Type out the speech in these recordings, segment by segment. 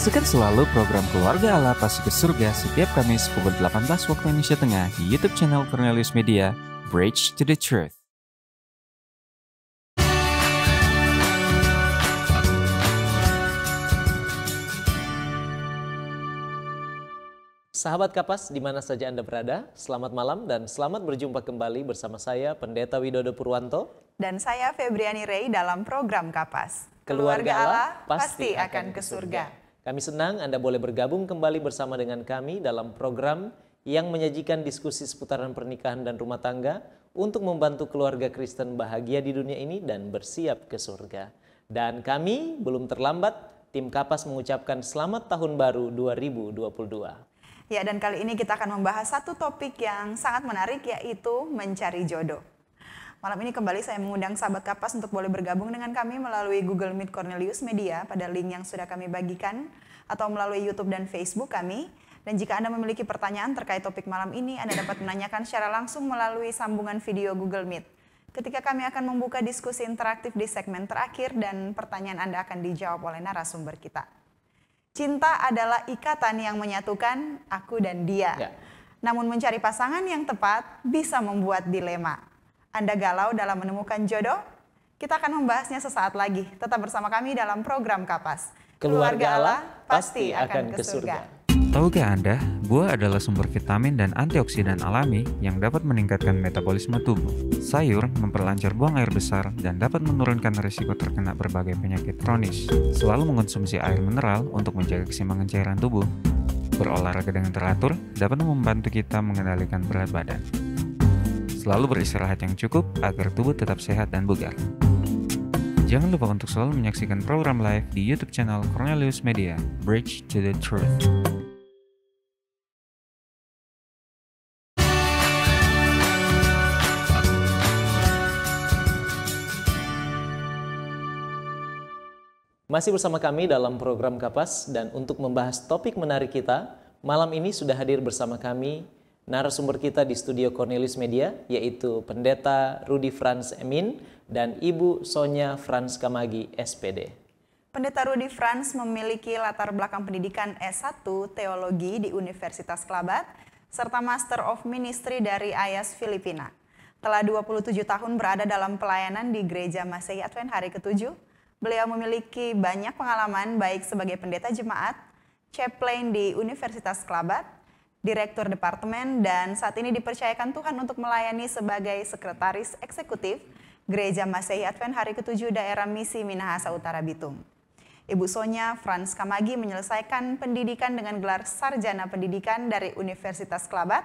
Saksikan selalu program Keluarga Allah Pasti ke Surga setiap Kamis pukul 18 waktu Indonesia Tengah di YouTube channel Cornelius Media, Bridge to the Truth. Sahabat Kapas, di mana saja Anda berada, selamat malam dan selamat berjumpa kembali bersama saya, Pendeta Widodo Purwanto. Dan saya, Febriani Rey, dalam program Kapas. Keluarga, Keluarga Allah pasti akan ke surga. surga. Kami senang Anda boleh bergabung kembali bersama dengan kami dalam program yang menyajikan diskusi seputaran pernikahan dan rumah tangga untuk membantu keluarga Kristen bahagia di dunia ini dan bersiap ke surga. Dan kami belum terlambat, tim Kapas mengucapkan selamat tahun baru 2022. Ya, dan kali ini kita akan membahas satu topik yang sangat menarik yaitu mencari jodoh. Malam ini kembali saya mengundang sahabat kapas untuk boleh bergabung dengan kami melalui Google Meet Cornelius Media pada link yang sudah kami bagikan atau melalui YouTube dan Facebook kami. Dan jika Anda memiliki pertanyaan terkait topik malam ini, Anda dapat menanyakan secara langsung melalui sambungan video Google Meet. Ketika kami akan membuka diskusi interaktif di segmen terakhir dan pertanyaan Anda akan dijawab oleh narasumber kita. Cinta adalah ikatan yang menyatukan aku dan dia. Ya. Namun mencari pasangan yang tepat bisa membuat dilema. Anda galau dalam menemukan jodoh? Kita akan membahasnya sesaat lagi. Tetap bersama kami dalam program Kapas. Keluarga, Allah pasti akan ke surga. Tahukah Anda, buah adalah sumber vitamin dan antioksidan alami yang dapat meningkatkan metabolisme tubuh. Sayur memperlancar buang air besar dan dapat menurunkan risiko terkena berbagai penyakit kronis. Selalu mengonsumsi air mineral untuk menjaga keseimbangan cairan tubuh. Berolahraga dengan teratur dapat membantu kita mengendalikan berat badan. Selalu beristirahat yang cukup agar tubuh tetap sehat dan bugar. Jangan lupa untuk selalu menyaksikan program live di YouTube channel Cornelius Media, Bridge to the Truth. Masih bersama kami dalam program Kapas dan untuk membahas topik menarik kita, malam ini sudah hadir bersama kami narasumber kita di studio Cornelis Media yaitu Pendeta Rudi Franz Emin dan Ibu Sonya Franz Kamagi SPD. Pendeta Rudi Franz memiliki latar belakang pendidikan S1 Teologi di Universitas Kelabat serta Master of Ministry dari IAS Filipina. Telah 27 tahun berada dalam pelayanan di Gereja Masehi Advent hari ke-7. Beliau memiliki banyak pengalaman baik sebagai pendeta jemaat, chaplain di Universitas Kelabat, Direktur Departemen, dan saat ini dipercayakan Tuhan untuk melayani sebagai Sekretaris Eksekutif Gereja Masehi Advent Hari Ketujuh Daerah Misi Minahasa Utara Bitung. Ibu Sonya Franz Kamagi menyelesaikan pendidikan dengan gelar Sarjana Pendidikan dari Universitas Kelabat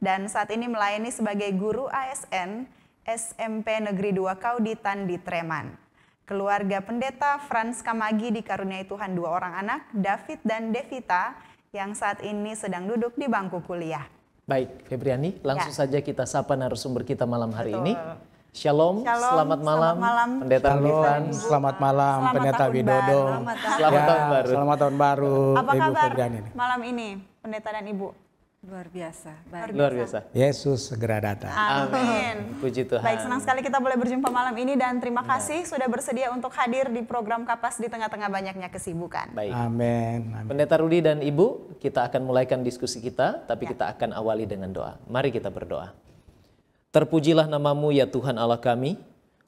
dan saat ini melayani sebagai guru ASN SMP Negeri 2 Kauditan di Treman. Keluarga pendeta Franz Kamagi dikaruniai Tuhan dua orang anak, David dan Devita, yang saat ini sedang duduk di bangku kuliah. Baik, Febriani, langsung ya. saja kita sapa narasumber kita malam hari Betul. ini. Shalom, Shalom selamat malam, selamat malam. Pendeta Shalom, selamat malam, selamat Pendeta Widodo. Selamat, selamat, ya, tahun baru. Selamat tahun baru, Apa Ibu kabar Febriani. malam ini, Pendeta dan Ibu? Luar biasa. Baik. Luar biasa. Yesus segera datang. Amin. Puji Tuhan. Baik, senang sekali kita boleh berjumpa malam ini dan terima kasih ya. sudah bersedia untuk hadir di program Kapas di tengah-tengah banyaknya kesibukan. Baik. Amin. Amin. Pendeta Rudi dan Ibu, kita akan mulaikan diskusi kita, tapi ya. kita akan awali dengan doa. Mari kita berdoa. Terpujilah namamu ya Tuhan Allah kami,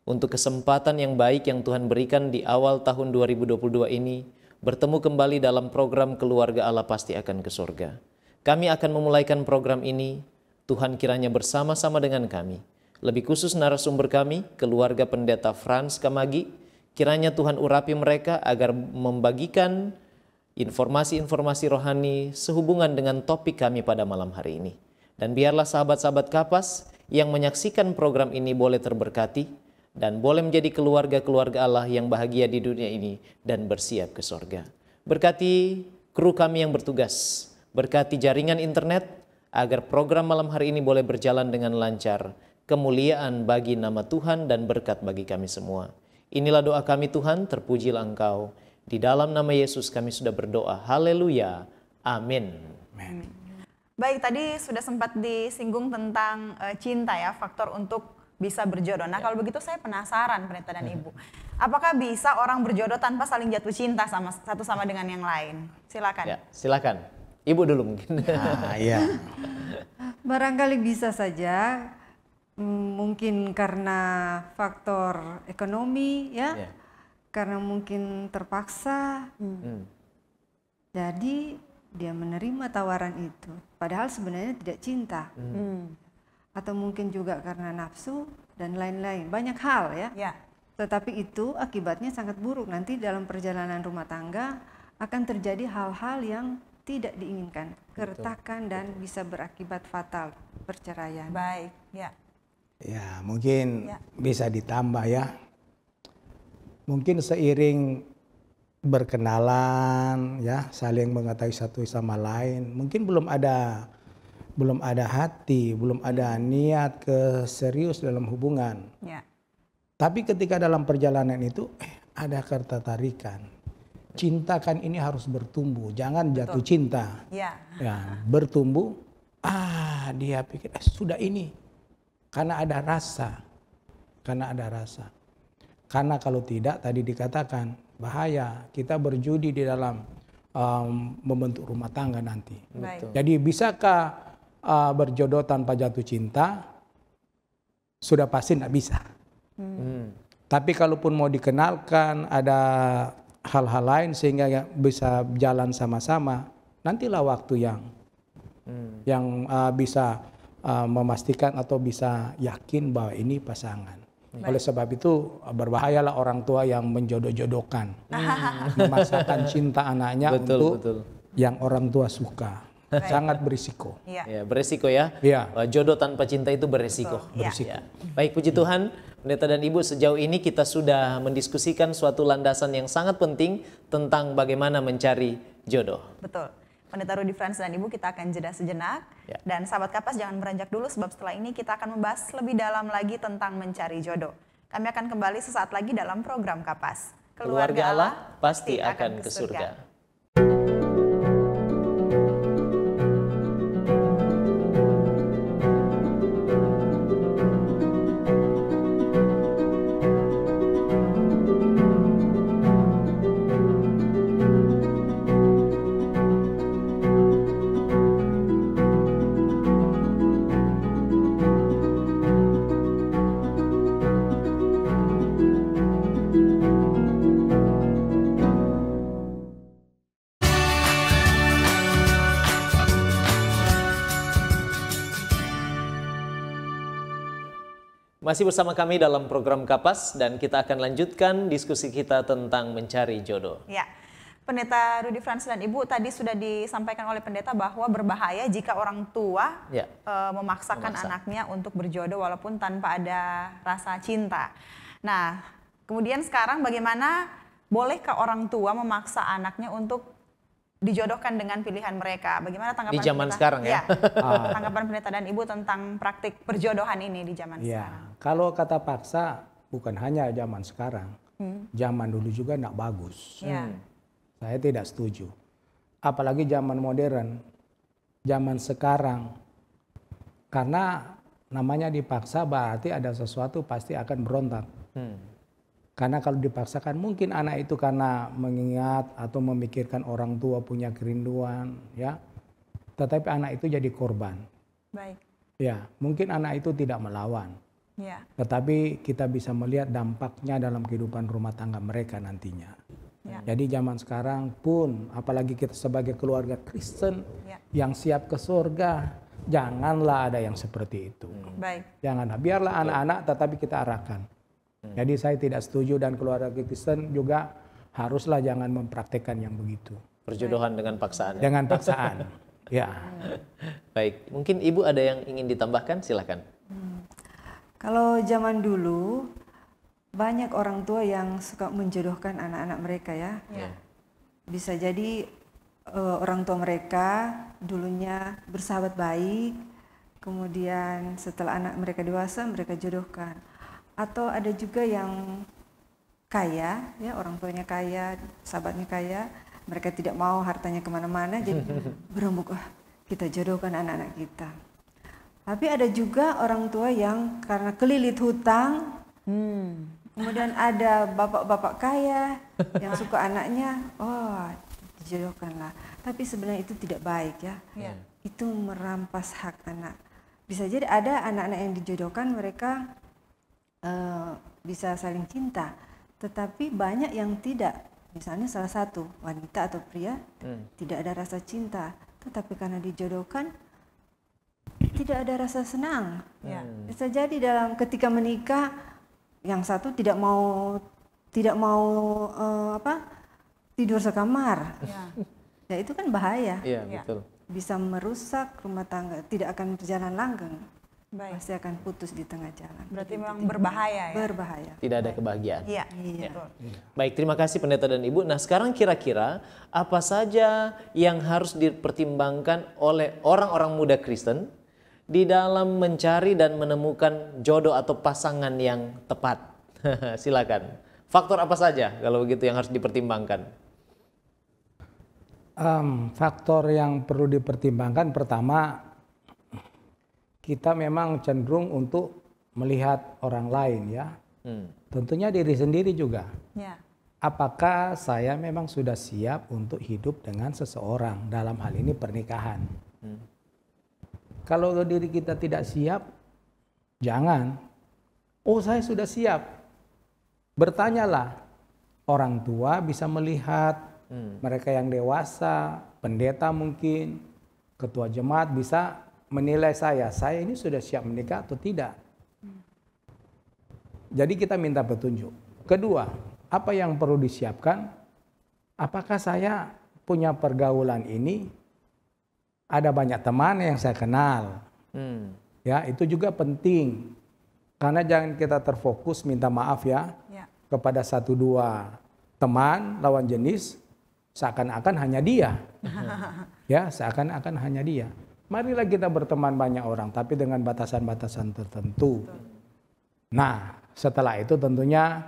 untuk kesempatan yang baik yang Tuhan berikan di awal tahun 2022 ini, bertemu kembali dalam program Keluarga Allah Pasti Akan ke Surga. Kami akan memulaikan program ini. Tuhan kiranya bersama-sama dengan kami. Lebih khusus narasumber kami, keluarga pendeta Franz Kamagi, kiranya Tuhan urapi mereka agar membagikan informasi-informasi rohani sehubungan dengan topik kami pada malam hari ini. Dan biarlah sahabat-sahabat kapas yang menyaksikan program ini boleh terberkati dan boleh menjadi keluarga-keluarga Allah yang bahagia di dunia ini dan bersiap ke sorga. Berkati kru kami yang bertugas Berkati jaringan internet agar program malam hari ini boleh berjalan dengan lancar. Kemuliaan bagi nama Tuhan dan berkat bagi kami semua. Inilah doa kami Tuhan, terpujilah Engkau. Di dalam nama Yesus kami sudah berdoa. Haleluya. Amin. Amin. Baik, tadi sudah sempat disinggung tentang uh, cinta ya, faktor untuk bisa berjodoh. Nah, ya. kalau begitu saya penasaran, Pendeta dan Ibu. Apakah bisa orang berjodoh tanpa saling jatuh cinta sama satu sama dengan yang lain? Silakan. Ya, silakan. Ibu dulu mungkin. Nah, iya. Barangkali bisa saja mm, mungkin karena faktor ekonomi ya. Yeah. Karena mungkin terpaksa. Hmm. Jadi dia menerima tawaran itu padahal sebenarnya tidak cinta. Hmm. Atau mungkin juga karena nafsu dan lain-lain. Banyak hal ya. Yeah. Tetapi itu akibatnya sangat buruk nanti dalam perjalanan rumah tangga akan terjadi hal-hal yang tidak diinginkan, keretakan dan bisa berakibat fatal perceraian. Baik, ya. Ya, mungkin ya. bisa ditambah ya. Mungkin seiring berkenalan ya, saling mengetahui satu sama lain, mungkin belum ada belum ada hati, belum ada niat ke serius dalam hubungan. Ya. Tapi ketika dalam perjalanan itu eh, ada ketertarikan, cinta kan ini harus bertumbuh, jangan Betul. jatuh cinta. Ya. ya, bertumbuh. Ah, dia pikir eh, sudah ini, karena ada rasa, karena ada rasa. Karena kalau tidak tadi dikatakan bahaya kita berjudi di dalam um, membentuk rumah tangga nanti. Betul. Jadi bisakah uh, berjodoh tanpa jatuh cinta? Sudah pasti tidak bisa. Hmm. Tapi kalaupun mau dikenalkan ada hal-hal lain sehingga ya bisa jalan sama-sama. Nantilah waktu yang hmm. yang uh, bisa uh, memastikan atau bisa yakin bahwa ini pasangan. Baik. Hmm. Oleh sebab itu berbahayalah orang tua yang menjodoh-jodohkan, hmm. memaksakan cinta anaknya betul, untuk betul. yang orang tua suka sangat berisiko. Ya. ya berisiko ya. ya. Jodoh tanpa cinta itu berisiko. Betul. Iya. Berisiko. Ya. Baik puji Tuhan, pendeta dan ibu sejauh ini kita sudah mendiskusikan suatu landasan yang sangat penting tentang bagaimana mencari jodoh. Betul. Pendeta Rudi Frans dan Ibu kita akan jeda sejenak ya. dan sahabat kapas jangan beranjak dulu sebab setelah ini kita akan membahas lebih dalam lagi tentang mencari jodoh. Kami akan kembali sesaat lagi dalam program kapas. Keluarga, Keluarga Allah pasti akan ke surga. Masih bersama kami dalam program Kapas dan kita akan lanjutkan diskusi kita tentang mencari jodoh. Ya. Pendeta Rudi Frans dan Ibu tadi sudah disampaikan oleh pendeta bahwa berbahaya jika orang tua ya. e, memaksakan Memaksa. anaknya untuk berjodoh walaupun tanpa ada rasa cinta. Nah, kemudian sekarang bagaimana bolehkah orang tua memaksa anaknya untuk dijodohkan dengan pilihan mereka. Bagaimana tanggapan di zaman pendeta? sekarang ya? ya tanggapan pendeta dan ibu tentang praktik perjodohan ini di zaman ya, sekarang? Kalau kata paksa bukan hanya zaman sekarang, hmm. zaman dulu juga tidak bagus. Ya. Saya tidak setuju. Apalagi zaman modern, zaman sekarang, karena namanya dipaksa berarti ada sesuatu pasti akan berontak. Hmm karena kalau dipaksakan mungkin anak itu karena mengingat atau memikirkan orang tua punya kerinduan ya. Tetapi anak itu jadi korban. Baik. Ya, mungkin anak itu tidak melawan. Ya. Tetapi kita bisa melihat dampaknya dalam kehidupan rumah tangga mereka nantinya. Ya. Jadi zaman sekarang pun apalagi kita sebagai keluarga Kristen ya. yang siap ke surga, janganlah ada yang seperti itu. Hmm. Baik. Janganlah biarlah anak-anak tetapi kita arahkan Hmm. Jadi saya tidak setuju dan keluarga Kristen juga haruslah jangan mempraktekkan yang begitu. Perjodohan dengan paksaan. Ya? Dengan paksaan. ya. Baik, mungkin Ibu ada yang ingin ditambahkan Silakan. Hmm. Kalau zaman dulu banyak orang tua yang suka menjodohkan anak-anak mereka ya. ya. ya. Bisa jadi uh, orang tua mereka dulunya bersahabat baik, kemudian setelah anak mereka dewasa mereka jodohkan atau ada juga yang kaya ya orang tuanya kaya sahabatnya kaya mereka tidak mau hartanya kemana-mana jadi berembuk oh, ah, kita jodohkan anak-anak kita tapi ada juga orang tua yang karena kelilit hutang hmm. kemudian ada bapak-bapak kaya yang suka anaknya oh dijodohkanlah tapi sebenarnya itu tidak baik ya yeah. itu merampas hak anak bisa jadi ada anak-anak yang dijodohkan mereka Eh, bisa saling cinta tetapi banyak yang tidak misalnya salah satu wanita atau pria hmm. tidak ada rasa cinta tetapi karena dijodohkan tidak ada rasa senang ya. hmm. bisa jadi dalam ketika menikah yang satu tidak mau tidak mau uh, apa tidur sekamar ya. ya itu kan bahaya iya, ya, Betul. bisa merusak rumah tangga tidak akan berjalan langgeng Baik. pasti akan putus di tengah jalan. Berarti Jadi, memang berbahaya ya. Berbahaya. Tidak ada kebahagiaan. Iya. iya. Ya. Baik, terima kasih pendeta dan ibu. Nah, sekarang kira-kira apa saja yang harus dipertimbangkan oleh orang-orang muda Kristen di dalam mencari dan menemukan jodoh atau pasangan yang tepat? Silakan. Faktor apa saja kalau begitu yang harus dipertimbangkan? Um, faktor yang perlu dipertimbangkan pertama kita memang cenderung untuk melihat orang lain ya. Hmm. Tentunya diri sendiri juga. Ya. Apakah saya memang sudah siap untuk hidup dengan seseorang dalam hal ini pernikahan? Hmm. Kalau diri kita tidak siap, jangan. Oh saya sudah siap. Bertanyalah. Orang tua bisa melihat, hmm. mereka yang dewasa, pendeta mungkin, ketua jemaat bisa menilai saya, saya ini sudah siap menikah atau tidak. Jadi kita minta petunjuk. Kedua, apa yang perlu disiapkan? Apakah saya punya pergaulan ini? Ada banyak teman yang saya kenal. Hmm. Ya, itu juga penting. Karena jangan kita terfokus minta maaf ya, ya. kepada satu dua teman lawan jenis seakan-akan hanya dia. ya, seakan-akan hanya dia. Marilah kita berteman banyak orang, tapi dengan batasan-batasan tertentu. Nah, setelah itu tentunya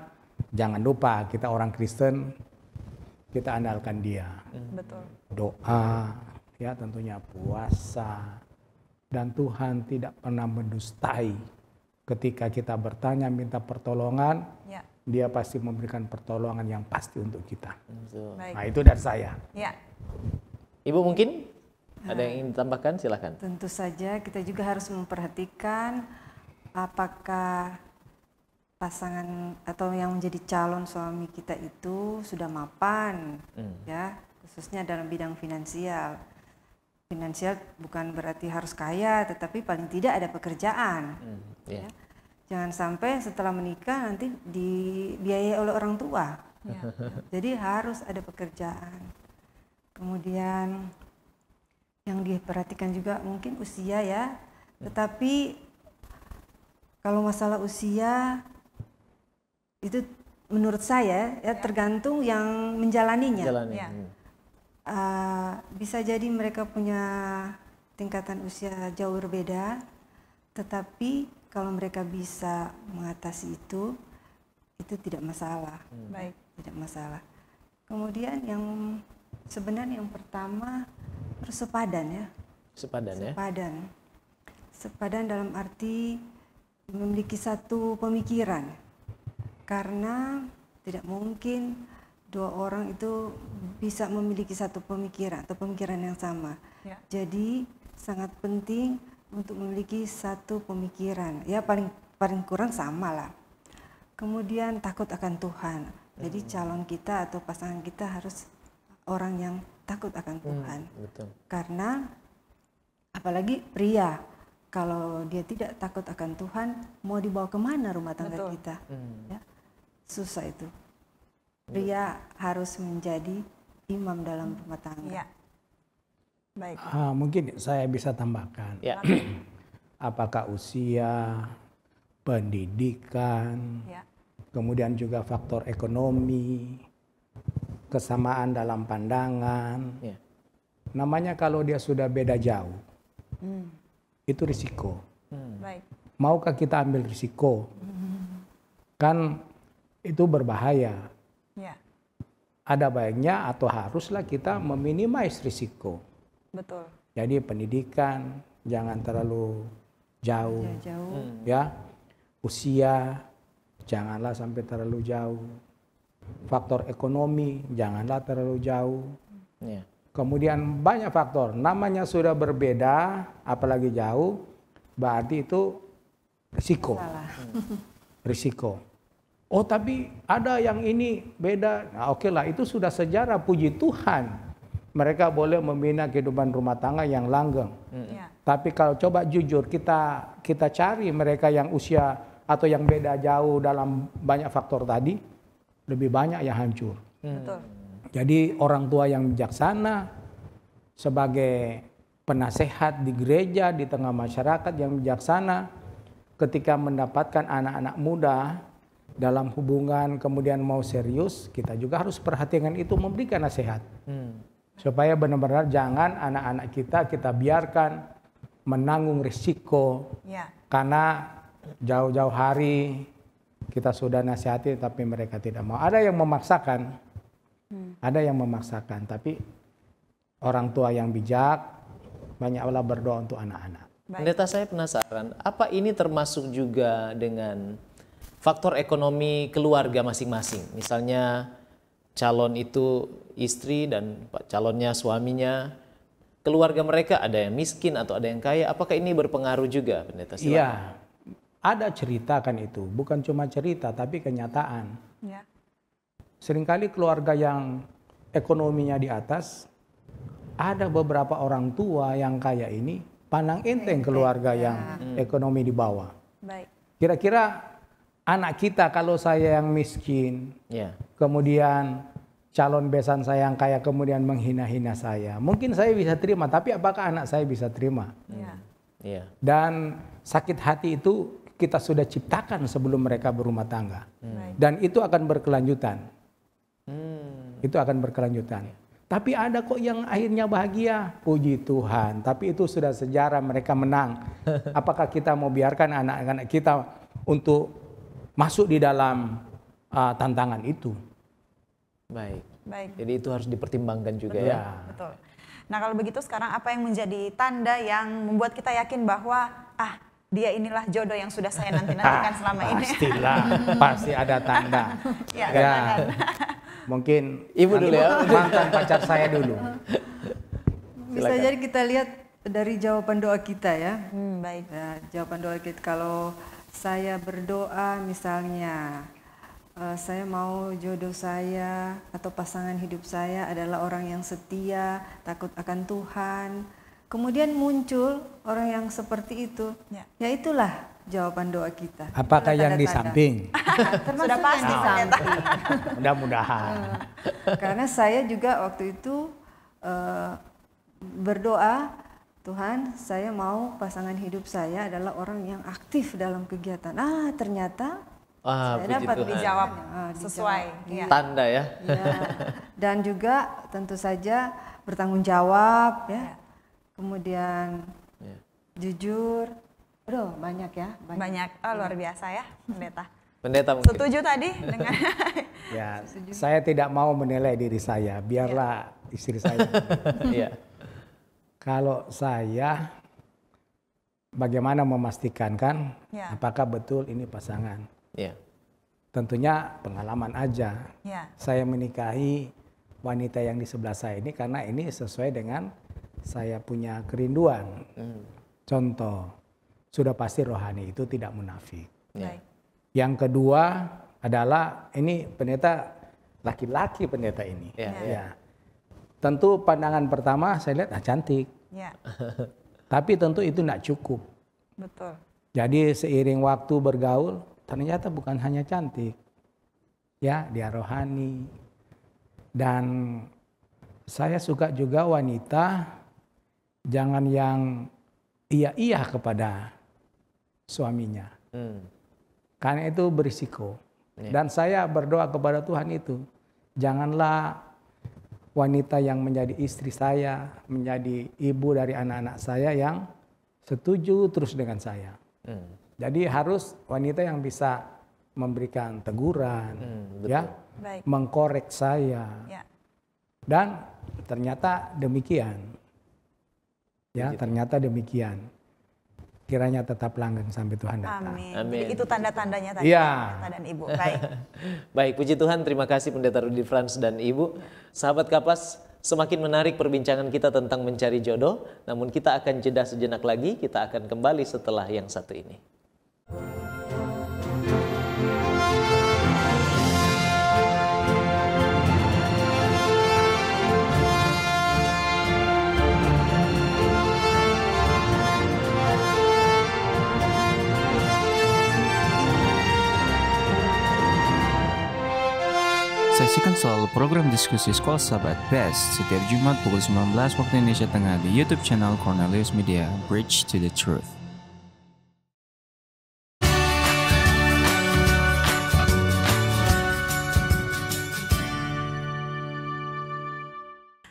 jangan lupa kita orang Kristen, kita andalkan Dia. Betul. Doa, ya tentunya puasa. Dan Tuhan tidak pernah mendustai ketika kita bertanya minta pertolongan, ya. Dia pasti memberikan pertolongan yang pasti untuk kita. Nah, itu dari saya. Ya. Ibu mungkin ada yang ingin ditambahkan? Silahkan. Tentu saja kita juga harus memperhatikan apakah pasangan atau yang menjadi calon suami kita itu sudah mapan, hmm. ya khususnya dalam bidang finansial. Finansial bukan berarti harus kaya, tetapi paling tidak ada pekerjaan. Hmm. Yeah. Ya. Iya. Jangan sampai setelah menikah nanti dibiayai oleh orang tua. Ya. Jadi harus ada pekerjaan. Kemudian yang diperhatikan juga mungkin usia ya. ya. Tetapi kalau masalah usia itu menurut saya ya, ya. tergantung yang menjalaninya. Menjalani. Ya. Uh, bisa jadi mereka punya tingkatan usia jauh berbeda, tetapi kalau mereka bisa mengatasi itu, itu tidak masalah. Hmm. Baik. Tidak masalah. Kemudian yang sebenarnya yang pertama persepadan ya. Sepadan, sepadan ya. Sepadan. Sepadan dalam arti memiliki satu pemikiran. Karena tidak mungkin dua orang itu bisa memiliki satu pemikiran atau pemikiran yang sama. Ya. Jadi sangat penting untuk memiliki satu pemikiran. Ya paling paling kurang sama lah. Kemudian takut akan Tuhan. Jadi hmm. calon kita atau pasangan kita harus orang yang takut akan hmm, Tuhan. Hmm, betul. Karena apalagi pria kalau dia tidak takut akan Tuhan, mau dibawa kemana rumah tangga betul. kita? Hmm. Ya, susah itu. Iya. Pria betul. harus menjadi imam dalam rumah tangga. Ya. Baik. Uh, mungkin saya bisa tambahkan. Ya. Apakah usia, pendidikan, ya. kemudian juga faktor ekonomi, kesamaan dalam pandangan. Ya. Namanya kalau dia sudah beda jauh, hmm. itu risiko. Hmm. Baik. Maukah kita ambil risiko? Hmm. Kan itu berbahaya. Ya. Ada baiknya atau haruslah kita meminimais risiko. Betul. Jadi pendidikan jangan terlalu jauh, jauh. ya usia janganlah sampai terlalu jauh faktor ekonomi, janganlah terlalu jauh. Yeah. Kemudian banyak faktor, namanya sudah berbeda, apalagi jauh, berarti itu risiko. Salah. Hmm. Risiko. Oh tapi ada yang ini beda. Nah oke okay lah, itu sudah sejarah, puji Tuhan. Mereka boleh membina kehidupan rumah tangga yang langgeng. Hmm. Yeah. Tapi kalau coba jujur, kita kita cari mereka yang usia atau yang beda jauh dalam banyak faktor tadi, lebih banyak yang hancur. Hmm. Jadi orang tua yang bijaksana sebagai penasehat di gereja di tengah masyarakat yang bijaksana ketika mendapatkan anak-anak muda dalam hubungan kemudian mau serius kita juga harus perhatikan itu memberikan nasihat hmm. supaya benar-benar jangan anak-anak kita kita biarkan menanggung risiko ya. karena jauh-jauh hari kita sudah nasihati tapi mereka tidak mau. Ada yang memaksakan, ada yang memaksakan. Tapi orang tua yang bijak, banyaklah berdoa untuk anak-anak. Pendeta saya penasaran, apa ini termasuk juga dengan faktor ekonomi keluarga masing-masing? Misalnya calon itu istri dan calonnya suaminya, keluarga mereka ada yang miskin atau ada yang kaya, apakah ini berpengaruh juga pendeta? Iya, ada cerita kan itu, bukan cuma cerita tapi kenyataan. Ya. Seringkali keluarga yang ekonominya di atas, ada beberapa orang tua yang kaya ini pandang enteng keluarga ya. yang hmm. ekonomi di bawah. Kira-kira anak kita kalau saya yang miskin, ya. kemudian calon besan saya yang kaya kemudian menghina-hina saya, mungkin saya bisa terima, tapi apakah anak saya bisa terima? ya. Hmm. ya. Dan sakit hati itu kita sudah ciptakan sebelum mereka berumah tangga. Hmm. Dan itu akan berkelanjutan. Hmm. Itu akan berkelanjutan. Tapi ada kok yang akhirnya bahagia, puji Tuhan. Tapi itu sudah sejarah mereka menang. Apakah kita mau biarkan anak-anak kita untuk masuk di dalam uh, tantangan itu? Baik. Baik. Jadi itu harus dipertimbangkan juga Betul. ya. Betul. Nah kalau begitu sekarang apa yang menjadi tanda yang membuat kita yakin bahwa ah dia inilah jodoh yang sudah saya nanti-nantikan selama ini. Pastilah, pasti ada tanda. ya, ya. mungkin ibu dulu ya, mantan pacar saya dulu. Bisa Silakan. jadi kita lihat dari jawaban doa kita ya. Hmm, baik. Ya, jawaban doa kita kalau saya berdoa misalnya uh, saya mau jodoh saya atau pasangan hidup saya adalah orang yang setia, takut akan Tuhan, kemudian muncul orang yang seperti itu, ya, ya itulah jawaban doa kita. Apakah yang di samping? Sudah pasti di samping. Mudah-mudahan. Eh, karena saya juga waktu itu uh, berdoa, Tuhan, saya mau pasangan hidup saya adalah orang yang aktif dalam kegiatan. Ah, ternyata Ah, saya dapat Tuhan. dijawab ah, sesuai dijawab. Ya. Iya. tanda ya. ya. Dan juga tentu saja bertanggung jawab ya. ya kemudian yeah. jujur bro banyak ya. Banyak, banyak. oh luar iya. biasa ya, pendeta. Pendeta mungkin. Setuju tadi dengan ya, ya, Setuju. saya tidak mau menilai diri saya. Biarlah yeah. istri saya. yeah. Kalau saya bagaimana memastikan kan yeah. apakah betul ini pasangan? Iya. Tentunya pengalaman aja. Ya. Saya menikahi wanita yang di sebelah saya ini karena ini sesuai dengan saya punya kerinduan. Hmm. Contoh, sudah pasti rohani itu tidak munafik. Yeah. Yang kedua adalah ini pendeta laki-laki pendeta ini. Yeah. Yeah. Ya. Tentu pandangan pertama saya lihat ah cantik. Yeah. Tapi tentu itu tidak cukup. Betul. Jadi seiring waktu bergaul ternyata bukan hanya cantik. Ya, dia rohani. Dan saya suka juga wanita Jangan yang iya-iya kepada suaminya. Hmm. Karena itu berisiko. Yeah. Dan saya berdoa kepada Tuhan itu, janganlah wanita yang menjadi istri saya, menjadi ibu dari anak-anak saya yang setuju terus dengan saya. Hmm. Jadi harus wanita yang bisa memberikan teguran, hmm, ya, mengkorek saya. Ya. Dan ternyata demikian. Ya, Begitu. ternyata demikian. Kiranya tetap langgeng sampai Tuhan datang. Amin. Amin. Jadi itu tanda-tandanya tadi ya. Ibu. Baik. Baik, puji Tuhan. Terima kasih Pendeta Rudi Frans dan Ibu. Sahabat Kapas, Semakin menarik perbincangan kita tentang mencari jodoh, namun kita akan jeda sejenak lagi, kita akan kembali setelah yang satu ini. Saksikan selalu program diskusi Sekolah Sahabat Best setiap Jumat pukul 19 waktu Indonesia Tengah di YouTube channel Cornelius Media Bridge to the Truth.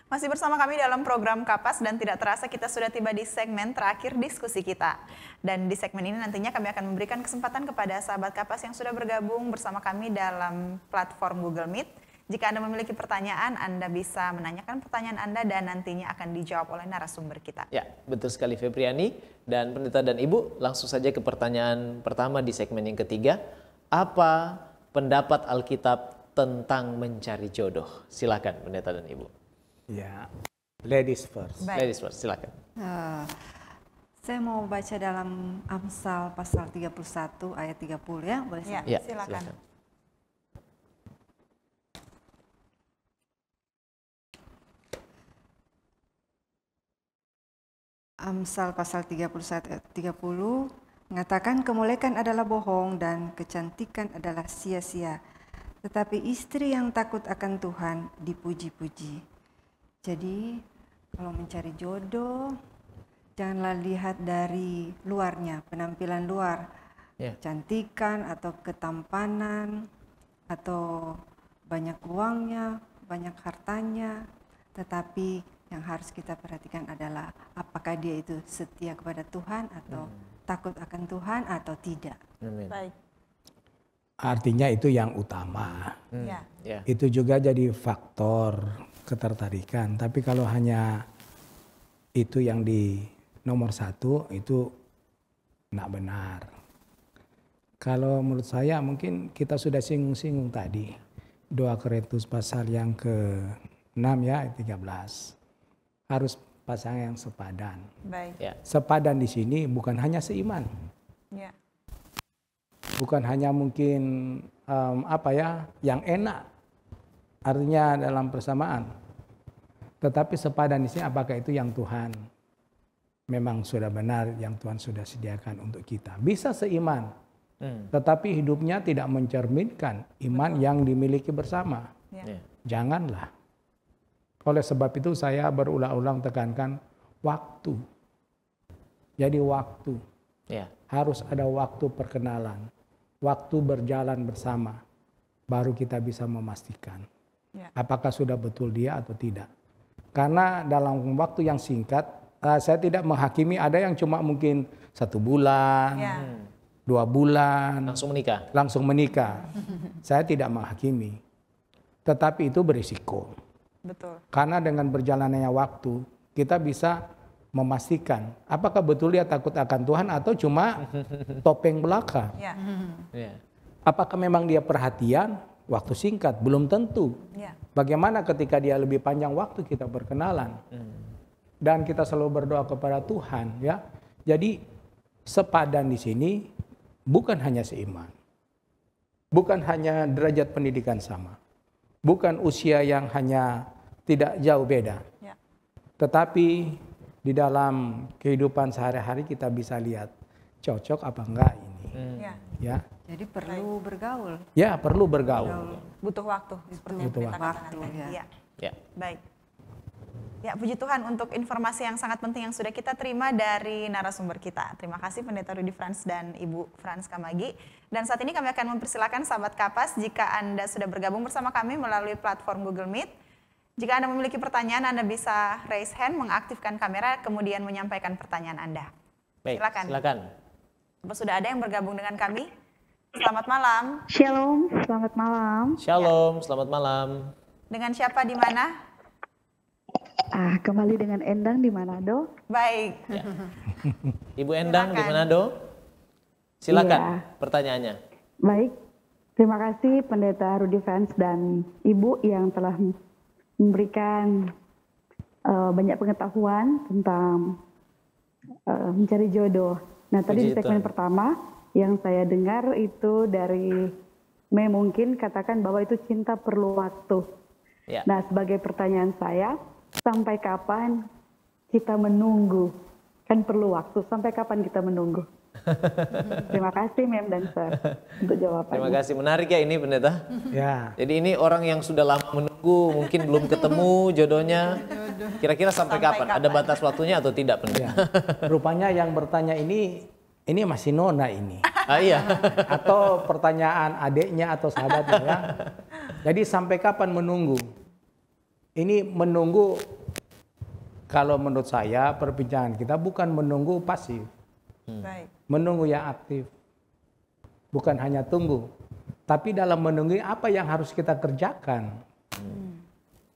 Masih bersama kami dalam program Kapas dan tidak terasa kita sudah tiba di segmen terakhir diskusi kita. Dan di segmen ini nantinya kami akan memberikan kesempatan kepada sahabat Kapas yang sudah bergabung bersama kami dalam platform Google Meet jika Anda memiliki pertanyaan, Anda bisa menanyakan pertanyaan Anda dan nantinya akan dijawab oleh narasumber kita. Ya, betul sekali Febriani dan pendeta dan ibu. Langsung saja ke pertanyaan pertama di segmen yang ketiga. Apa pendapat Alkitab tentang mencari jodoh? Silakan pendeta dan ibu. Ya, ladies first. Baik. Ladies first, silakan. Uh, saya mau baca dalam Amsal pasal 31 ayat 30 ya, boleh? Ya, ya silakan. silakan. Amsal pasal 31 30 eh, mengatakan kemolekan adalah bohong dan kecantikan adalah sia-sia. Tetapi istri yang takut akan Tuhan dipuji-puji. Jadi kalau mencari jodoh janganlah lihat dari luarnya, penampilan luar. Yeah. Ya. Cantikan atau ketampanan atau banyak uangnya, banyak hartanya, tetapi yang harus kita perhatikan adalah apakah dia itu setia kepada Tuhan atau hmm. takut akan Tuhan atau tidak. Amin. Baik. Artinya itu yang utama. Hmm. Ya. ya. Itu juga jadi faktor ketertarikan. Tapi kalau hanya itu yang di nomor satu itu tidak benar. Kalau menurut saya mungkin kita sudah singgung-singgung tadi. Doa Keretus Pasal yang ke 6 ya, 13 harus pasangan yang sepadan. Baik. Ya. Sepadan di sini bukan hanya seiman. Ya. Bukan hanya mungkin um, apa ya yang enak artinya dalam persamaan. Tetapi sepadan di sini apakah itu yang Tuhan memang sudah benar yang Tuhan sudah sediakan untuk kita. Bisa seiman. Hmm. Tetapi hidupnya tidak mencerminkan iman Betul. yang dimiliki bersama. Ya. ya. Janganlah. Oleh sebab itu saya berulang-ulang tekankan waktu. Jadi waktu. Ya. Harus ada waktu perkenalan. Waktu berjalan bersama. Baru kita bisa memastikan. Ya. Apakah sudah betul dia atau tidak. Karena dalam waktu yang singkat, eh, saya tidak menghakimi ada yang cuma mungkin satu bulan, ya. dua bulan. Langsung menikah? Langsung menikah. saya tidak menghakimi. Tetapi itu berisiko. Betul. Karena dengan berjalannya waktu kita bisa memastikan apakah betul dia takut akan Tuhan atau cuma topeng belaka. Ya. Hmm. ya. Apakah memang dia perhatian waktu singkat belum tentu. Ya. Bagaimana ketika dia lebih panjang waktu kita berkenalan hmm. dan kita selalu berdoa kepada Tuhan ya. Jadi sepadan di sini bukan hanya seiman, bukan hanya derajat pendidikan sama, bukan usia yang hanya tidak jauh beda. Ya. Tetapi di dalam kehidupan sehari-hari kita bisa lihat cocok apa enggak ini. Hmm. Ya. ya. Jadi perlu bergaul. Ya, perlu bergaul. bergaul. Butuh waktu seperti Butuh yang waktu. Ya. Ya. ya. Baik. Ya, puji Tuhan untuk informasi yang sangat penting yang sudah kita terima dari narasumber kita. Terima kasih Pendeta Rudi Frans dan Ibu Frans Kamagi. Dan saat ini kami akan mempersilahkan sahabat kapas jika Anda sudah bergabung bersama kami melalui platform Google Meet jika Anda memiliki pertanyaan, Anda bisa raise hand, mengaktifkan kamera, kemudian menyampaikan pertanyaan Anda. Baik, silakan. silakan. Sudah ada yang bergabung dengan kami? Selamat malam. Shalom, selamat malam. Shalom, ya. selamat malam. Dengan siapa di mana? Ah, kembali dengan Endang di Manado. Baik. Ya. Ibu Endang silakan. di Manado. Silakan ya. pertanyaannya. Baik. Terima kasih Pendeta Rudi Fans dan Ibu yang telah memberikan uh, banyak pengetahuan tentang uh, mencari jodoh. Nah tadi Digital. di segmen pertama yang saya dengar itu dari Mei mungkin katakan bahwa itu cinta perlu waktu. Ya. Nah sebagai pertanyaan saya, sampai kapan kita menunggu? Kan perlu waktu. Sampai kapan kita menunggu? Terima kasih Mem dan Sir untuk jawabannya. Terima kasih, menarik ya ini pendeta. Ya. Jadi ini orang yang sudah lama menunggu, mungkin belum ketemu jodohnya. Kira-kira sampai, sampai kapan? kapan? Ada batas waktunya atau tidak pendeta? Ya. Rupanya yang bertanya ini ini masih nona ini. Ah, iya. atau pertanyaan adiknya atau sahabatnya ya. Jadi sampai kapan menunggu? Ini menunggu kalau menurut saya perbincangan kita bukan menunggu pasif. Hmm. Baik. Menunggu yang aktif. Bukan hanya tunggu. Tapi dalam menunggu apa yang harus kita kerjakan. Hmm.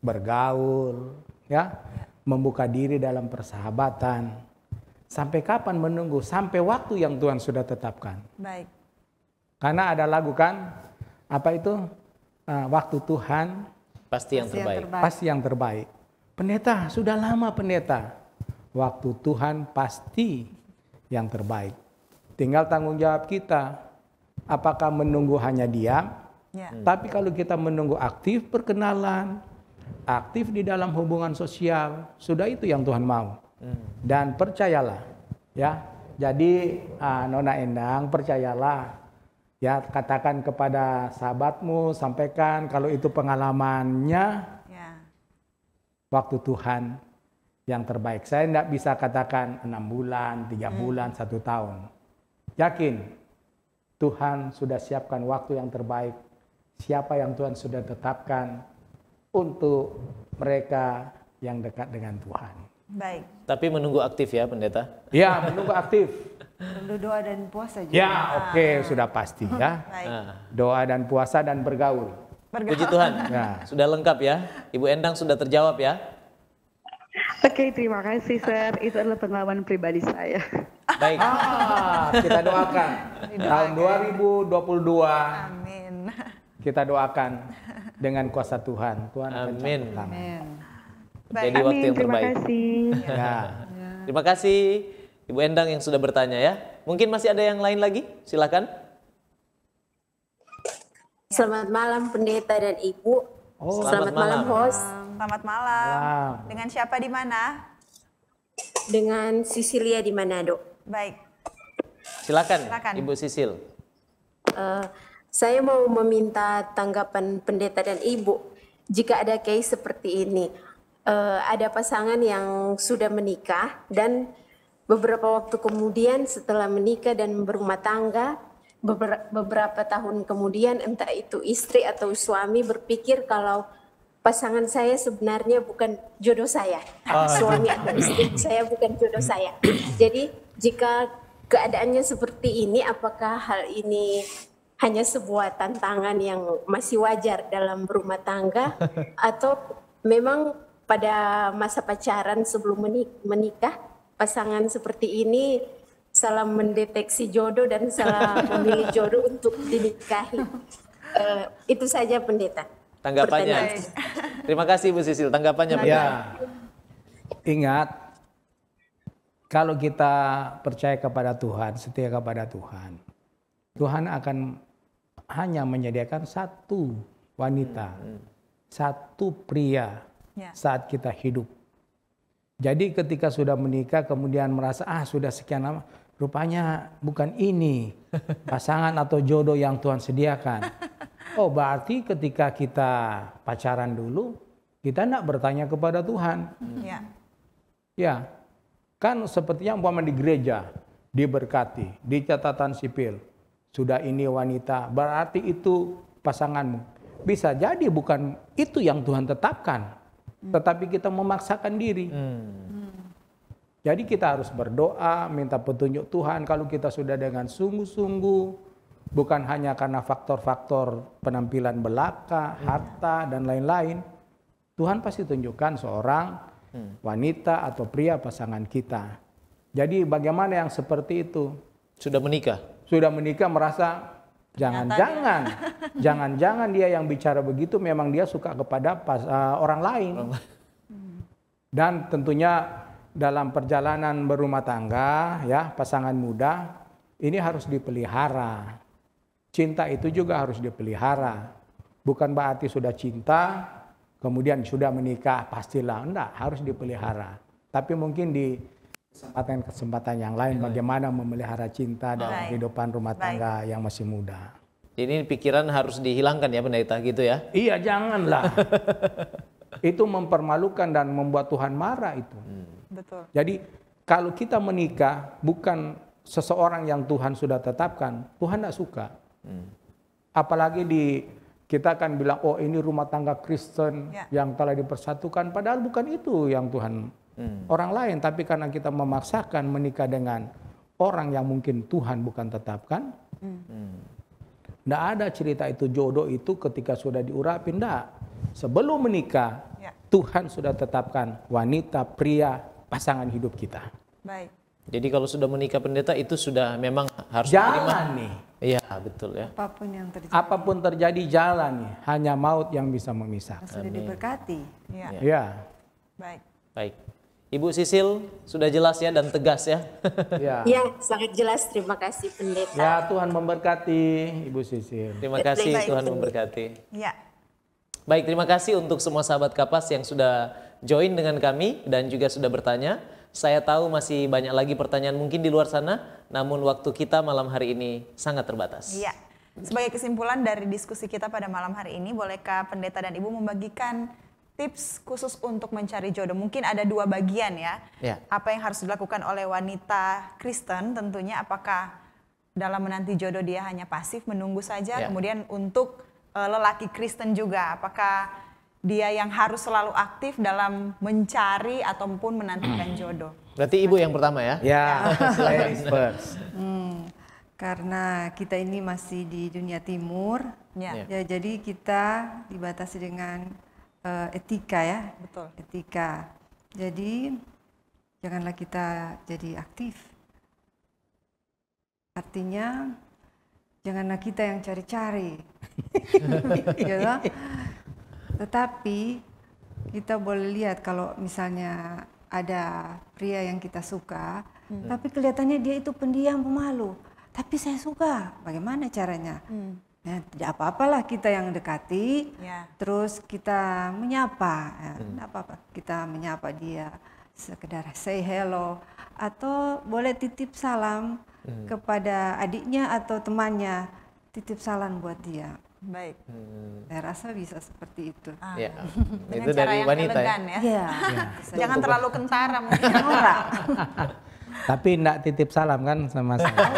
Bergaul, ya, membuka diri dalam persahabatan. Sampai kapan menunggu? Sampai waktu yang Tuhan sudah tetapkan. Baik. Karena ada lagu kan, apa itu? Eh, waktu Tuhan pasti yang pasti terbaik. Yang terbaik. Pasti yang terbaik. Pendeta, sudah lama pendeta. Waktu Tuhan pasti yang terbaik. Tinggal tanggung jawab kita. Apakah menunggu hanya diam? Ya. Hmm. Tapi kalau kita menunggu aktif perkenalan, aktif di dalam hubungan sosial, sudah itu yang Tuhan mau. Hmm. Dan percayalah, ya. Jadi uh, Nona Endang percayalah, ya katakan kepada sahabatmu, sampaikan kalau itu pengalamannya, ya. waktu Tuhan yang terbaik. Saya tidak bisa katakan enam bulan, tiga hmm. bulan, satu tahun. Yakin Tuhan sudah siapkan waktu yang terbaik. Siapa yang Tuhan sudah tetapkan untuk mereka yang dekat dengan Tuhan. Baik. Tapi menunggu aktif ya pendeta. Ya, menunggu aktif. Perlu doa dan puasa juga. Ya, oke, okay, sudah pasti ya. Baik. Ah. Doa dan puasa dan bergaul. bergaul. Puji Tuhan. Ya. Sudah lengkap ya. Ibu Endang sudah terjawab ya. Oke, okay, terima kasih, Sir. Itu adalah pengalaman pribadi saya. Baik. Ah, kita doakan. Tahun 2022. Amin. Kita doakan dengan kuasa Tuhan. Tuhan Amin. Akan Amin. Baik. Jadi waktu yang terima Kasih. Ya. ya. Terima kasih Ibu Endang yang sudah bertanya ya. Mungkin masih ada yang lain lagi? Silakan. Selamat malam pendeta dan ibu. Oh, selamat, selamat malam, malam host. Selamat malam. malam. Dengan siapa di mana? Dengan Sisilia di Manado. Baik. Silakan, Silakan. Ibu Sisil. Uh, saya mau meminta tanggapan pendeta dan ibu jika ada case seperti ini. Uh, ada pasangan yang sudah menikah dan beberapa waktu kemudian setelah menikah dan berumah tangga beberapa tahun kemudian entah itu istri atau suami berpikir kalau pasangan saya sebenarnya bukan jodoh saya, ah. suami atau istri saya bukan jodoh saya. Jadi jika keadaannya seperti ini, apakah hal ini hanya sebuah tantangan yang masih wajar dalam rumah tangga atau memang pada masa pacaran sebelum menikah pasangan seperti ini salah mendeteksi jodoh dan salah memilih jodoh untuk dinikahi. Uh, itu saja pendeta. Tanggapannya. Terima kasih Bu Sisil. Tanggapannya Ya. Ingat kalau kita percaya kepada Tuhan, setia kepada Tuhan, Tuhan akan hanya menyediakan satu wanita, hmm, hmm. satu pria ya. saat kita hidup. Jadi ketika sudah menikah kemudian merasa ah sudah sekian lama, Rupanya bukan ini pasangan atau jodoh yang Tuhan sediakan. Oh berarti ketika kita pacaran dulu, kita tidak bertanya kepada Tuhan. Ya. ya. Kan sepertinya umpama di gereja, diberkati, di catatan sipil. Sudah ini wanita, berarti itu pasanganmu. Bisa jadi bukan itu yang Tuhan tetapkan. Tetapi kita memaksakan diri. Hmm. hmm. Jadi kita harus berdoa, minta petunjuk Tuhan kalau kita sudah dengan sungguh-sungguh, bukan hanya karena faktor-faktor penampilan belaka, hmm. harta, dan lain-lain. Tuhan pasti tunjukkan seorang hmm. wanita atau pria pasangan kita. Jadi bagaimana yang seperti itu? Sudah menikah? Sudah menikah merasa Jangan-jangan, jangan-jangan dia yang bicara begitu memang dia suka kepada pas, uh, orang lain. Dan tentunya dalam perjalanan berumah tangga ya pasangan muda ini harus dipelihara. Cinta itu juga harus dipelihara. Bukan berarti sudah cinta kemudian sudah menikah pastilah enggak harus dipelihara. Tapi mungkin di kesempatan-kesempatan yang lain bagaimana memelihara cinta dalam Baik. kehidupan rumah tangga Baik. yang masih muda. Ini pikiran harus dihilangkan ya pendeta gitu ya? Iya janganlah. itu mempermalukan dan membuat Tuhan marah itu. Hmm. Betul. Jadi kalau kita menikah bukan seseorang yang Tuhan sudah tetapkan, Tuhan tidak suka. Hmm. Apalagi di kita akan bilang oh ini rumah tangga Kristen yeah. yang telah dipersatukan, padahal bukan itu yang Tuhan hmm. orang lain. Tapi karena kita memaksakan menikah dengan orang yang mungkin Tuhan bukan tetapkan, tidak hmm. hmm. ada cerita itu jodoh itu ketika sudah diurapin, tidak. Sebelum menikah ya. Tuhan sudah tetapkan wanita, pria, pasangan hidup kita. Baik. Jadi kalau sudah menikah pendeta itu sudah memang harus jalan nih. Iya betul ya. Apapun yang terjadi. Apapun terjadi jalan nih. Hanya maut yang bisa memisahkan. Sudah diberkati. Iya. Ya. ya. Baik. Baik. Ibu Sisil sudah jelas ya dan tegas ya. Iya ya, sangat jelas. Terima kasih pendeta. Ya Tuhan memberkati Ibu Sisil. Terima kasih Baik, Tuhan pendeta. memberkati. Iya. Baik terima kasih untuk semua sahabat kapas yang sudah join dengan kami dan juga sudah bertanya. Saya tahu masih banyak lagi pertanyaan mungkin di luar sana, namun waktu kita malam hari ini sangat terbatas. Iya. Sebagai kesimpulan dari diskusi kita pada malam hari ini, bolehkah pendeta dan ibu membagikan tips khusus untuk mencari jodoh? Mungkin ada dua bagian ya. ya. Apa yang harus dilakukan oleh wanita Kristen tentunya apakah dalam menanti jodoh dia hanya pasif menunggu saja, ya. kemudian untuk eh, lelaki Kristen juga apakah dia yang harus selalu aktif dalam mencari ataupun menantikan hmm. jodoh. Berarti ibu yang pertama ya? Ya, saya first. Hmm, karena kita ini masih di dunia timur, ya, ya, ya jadi kita dibatasi dengan uh, etika ya. Betul. Etika. Jadi janganlah kita jadi aktif. Artinya janganlah kita yang cari-cari. gitu? Tetapi kita boleh lihat kalau misalnya ada pria yang kita suka, hmm. tapi kelihatannya dia itu pendiam, pemalu. Tapi saya suka. Bagaimana caranya? Hmm. Ya, tidak apa-apalah kita yang dekati, ya. terus kita menyapa. Ya, hmm. Tidak apa-apa kita menyapa dia sekedar say hello atau boleh titip salam hmm. kepada adiknya atau temannya, titip salam buat dia. Baik. Hmm. Saya rasa bisa seperti itu. Ah. Ya. Dengan itu cara dari yang wanita ya. elegan, ya. ya. ya. Jangan terlalu kentara mungkin. Tapi tidak titip salam kan sama saya.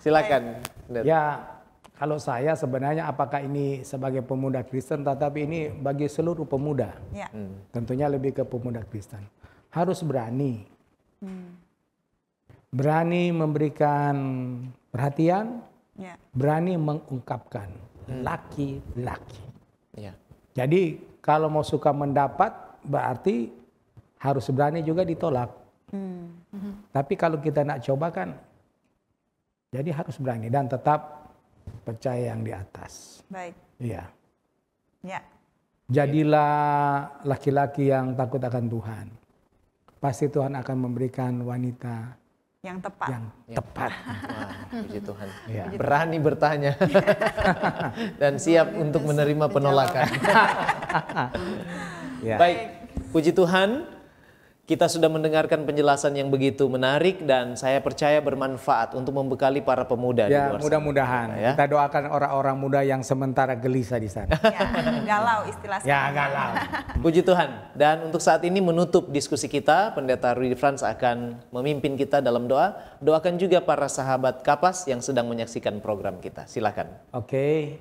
Silakan. Baik. Ya, kalau saya sebenarnya apakah ini sebagai pemuda Kristen tetapi ini bagi seluruh pemuda. Ya. Hmm. Tentunya lebih ke pemuda Kristen. Harus berani. Hmm. Berani memberikan perhatian, yeah. berani mengungkapkan hmm. laki-laki. Yeah. Jadi kalau mau suka mendapat berarti harus berani juga ditolak. Hmm. -hmm. Tapi kalau kita nak coba kan, jadi harus berani dan tetap percaya yang di atas. Baik. Iya. Ya. Jadilah laki-laki yang takut akan Tuhan. Pasti Tuhan akan memberikan wanita yang tepat. Yang iya. tepat. Wah, puji Tuhan. Ya. Berani bertanya dan siap iya, untuk menerima penolakan. Iya. Baik, puji Tuhan. Kita sudah mendengarkan penjelasan yang begitu menarik dan saya percaya bermanfaat untuk membekali para pemuda. Ya, mudah-mudahan. Ya. Kita doakan orang-orang muda yang sementara gelisah di sana. Ya, galau istilahnya. Ya, galau. Puji Tuhan. Dan untuk saat ini menutup diskusi kita, Pendeta Rudy Franz akan memimpin kita dalam doa. Doakan juga para sahabat kapas yang sedang menyaksikan program kita. Silakan. Oke.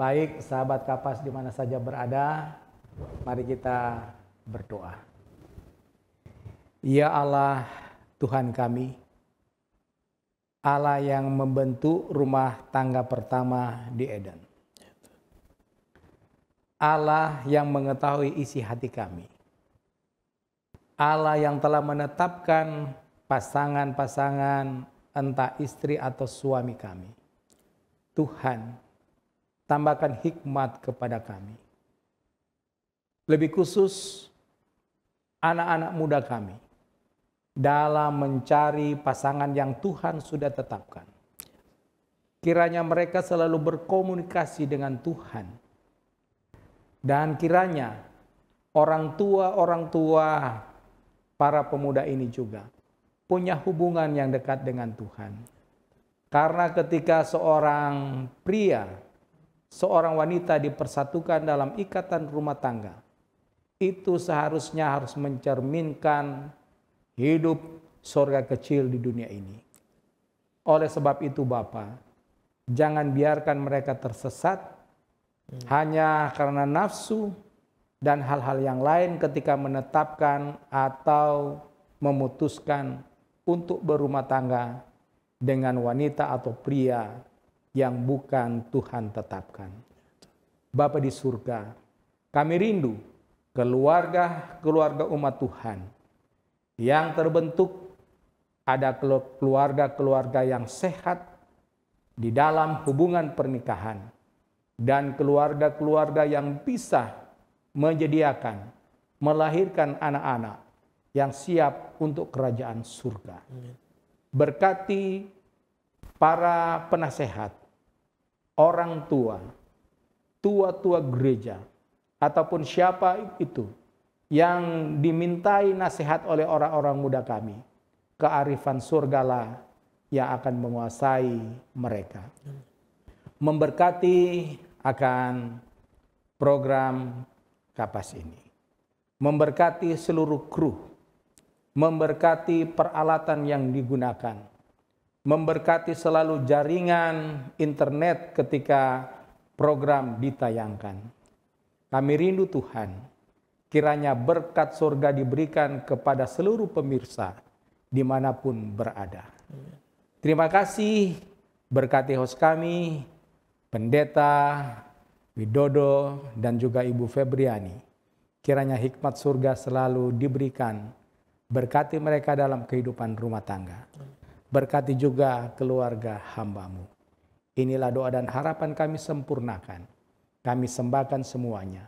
Baik, sahabat kapas di mana saja berada, mari kita berdoa. Ya Allah Tuhan kami, Allah yang membentuk rumah tangga pertama di Eden. Allah yang mengetahui isi hati kami. Allah yang telah menetapkan pasangan-pasangan entah istri atau suami kami. Tuhan, tambahkan hikmat kepada kami. Lebih khusus anak-anak muda kami dalam mencari pasangan yang Tuhan sudah tetapkan. Kiranya mereka selalu berkomunikasi dengan Tuhan. Dan kiranya orang tua-orang tua para pemuda ini juga punya hubungan yang dekat dengan Tuhan. Karena ketika seorang pria, seorang wanita dipersatukan dalam ikatan rumah tangga, itu seharusnya harus mencerminkan hidup surga kecil di dunia ini. Oleh sebab itu Bapa, jangan biarkan mereka tersesat hanya karena nafsu dan hal-hal yang lain ketika menetapkan atau memutuskan untuk berumah tangga dengan wanita atau pria yang bukan Tuhan tetapkan. Bapa di surga, kami rindu keluarga-keluarga umat Tuhan yang terbentuk, ada keluarga-keluarga yang sehat di dalam hubungan pernikahan, dan keluarga-keluarga yang bisa menyediakan, melahirkan anak-anak yang siap untuk kerajaan surga. Berkati para penasehat, orang tua, tua-tua gereja, ataupun siapa itu yang dimintai nasihat oleh orang-orang muda kami. Kearifan surgalah yang akan menguasai mereka. Memberkati akan program kapas ini. Memberkati seluruh kru. Memberkati peralatan yang digunakan. Memberkati selalu jaringan internet ketika program ditayangkan. Kami rindu Tuhan Kiranya berkat surga diberikan kepada seluruh pemirsa dimanapun berada. Terima kasih berkati host kami, Pendeta Widodo dan juga Ibu Febriani. Kiranya hikmat surga selalu diberikan. Berkati mereka dalam kehidupan rumah tangga. Berkati juga keluarga hambamu. Inilah doa dan harapan kami sempurnakan. Kami sembahkan semuanya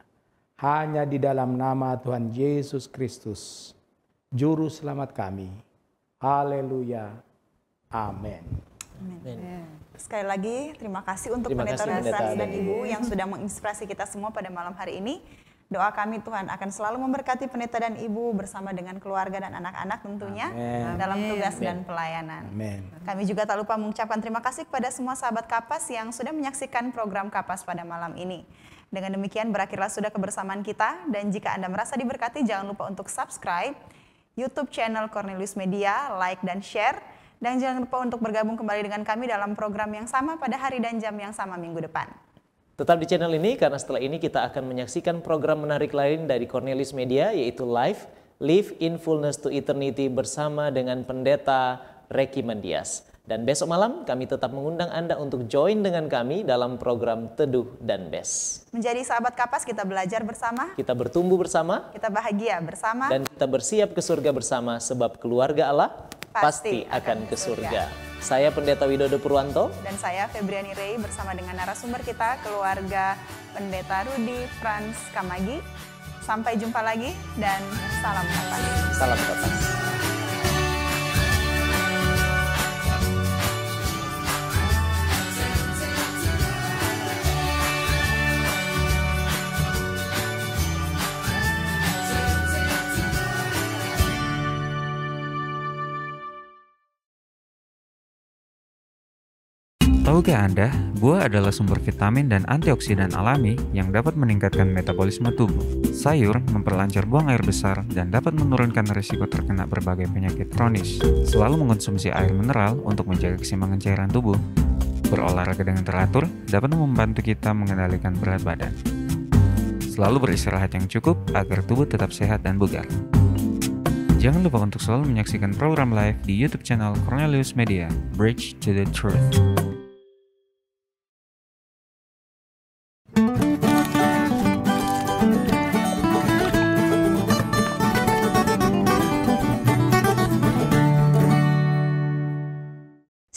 hanya di dalam nama Tuhan Yesus Kristus, Juru Selamat kami. Haleluya. Amin. Sekali lagi terima kasih untuk terima pendeta pendeta dan Ibu yang sudah menginspirasi kita semua pada malam hari ini. Doa kami Tuhan akan selalu memberkati pendeta dan ibu bersama dengan keluarga dan anak-anak tentunya Amen. dalam tugas Amen. dan pelayanan. Amen. Kami juga tak lupa mengucapkan terima kasih kepada semua sahabat Kapas yang sudah menyaksikan program Kapas pada malam ini. Dengan demikian berakhirlah sudah kebersamaan kita dan jika Anda merasa diberkati jangan lupa untuk subscribe YouTube channel Cornelius Media, like dan share. Dan jangan lupa untuk bergabung kembali dengan kami dalam program yang sama pada hari dan jam yang sama minggu depan. Tetap di channel ini karena setelah ini kita akan menyaksikan program menarik lain dari Cornelius Media yaitu Live Live in Fullness to Eternity bersama dengan Pendeta Reki Mendias. Dan besok malam kami tetap mengundang Anda untuk join dengan kami dalam program Teduh dan Bes. Menjadi sahabat kapas kita belajar bersama. Kita bertumbuh bersama. Kita bahagia bersama. Dan kita bersiap ke surga bersama sebab keluarga Allah pasti, pasti akan ke surga. surga. Saya Pendeta Widodo Purwanto. Dan saya Febriani Rey bersama dengan narasumber kita keluarga Pendeta Rudi Franz Kamagi. Sampai jumpa lagi dan salam kapas. Salam kapas. Tahukah Anda, buah adalah sumber vitamin dan antioksidan alami yang dapat meningkatkan metabolisme tubuh. Sayur memperlancar buang air besar dan dapat menurunkan risiko terkena berbagai penyakit kronis. Selalu mengonsumsi air mineral untuk menjaga keseimbangan cairan tubuh. Berolahraga dengan teratur dapat membantu kita mengendalikan berat badan. Selalu beristirahat yang cukup agar tubuh tetap sehat dan bugar. Jangan lupa untuk selalu menyaksikan program live di YouTube channel Cornelius Media, Bridge to the Truth.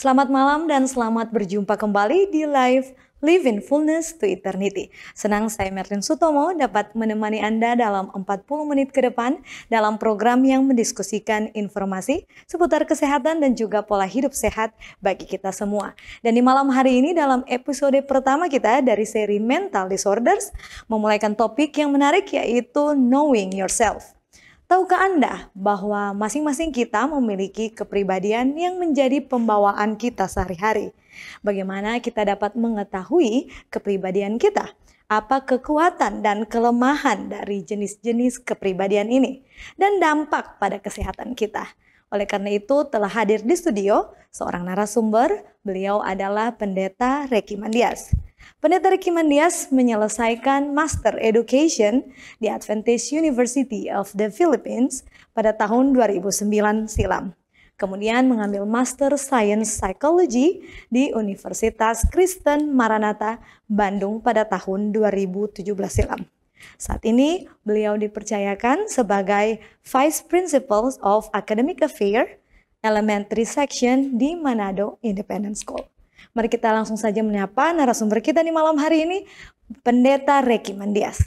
Selamat malam dan selamat berjumpa kembali di live Living Fullness to Eternity. Senang saya Merlin Sutomo dapat menemani Anda dalam 40 menit ke depan dalam program yang mendiskusikan informasi seputar kesehatan dan juga pola hidup sehat bagi kita semua. Dan di malam hari ini dalam episode pertama kita dari seri Mental Disorders memulaikan topik yang menarik yaitu Knowing Yourself. Tahukah Anda bahwa masing-masing kita memiliki kepribadian yang menjadi pembawaan kita sehari-hari? Bagaimana kita dapat mengetahui kepribadian kita? Apa kekuatan dan kelemahan dari jenis-jenis kepribadian ini dan dampak pada kesehatan kita? Oleh karena itu, telah hadir di studio seorang narasumber. Beliau adalah Pendeta Reki Mandias. Pendeta Ricky Mandias menyelesaikan Master Education di Adventist University of the Philippines pada tahun 2009 silam. Kemudian mengambil Master Science Psychology di Universitas Kristen Maranatha, Bandung pada tahun 2017 silam. Saat ini beliau dipercayakan sebagai Vice Principal of Academic Affairs Elementary Section di Manado Independent School. Mari kita langsung saja menyapa narasumber kita di malam hari ini, Pendeta Reki Mandias.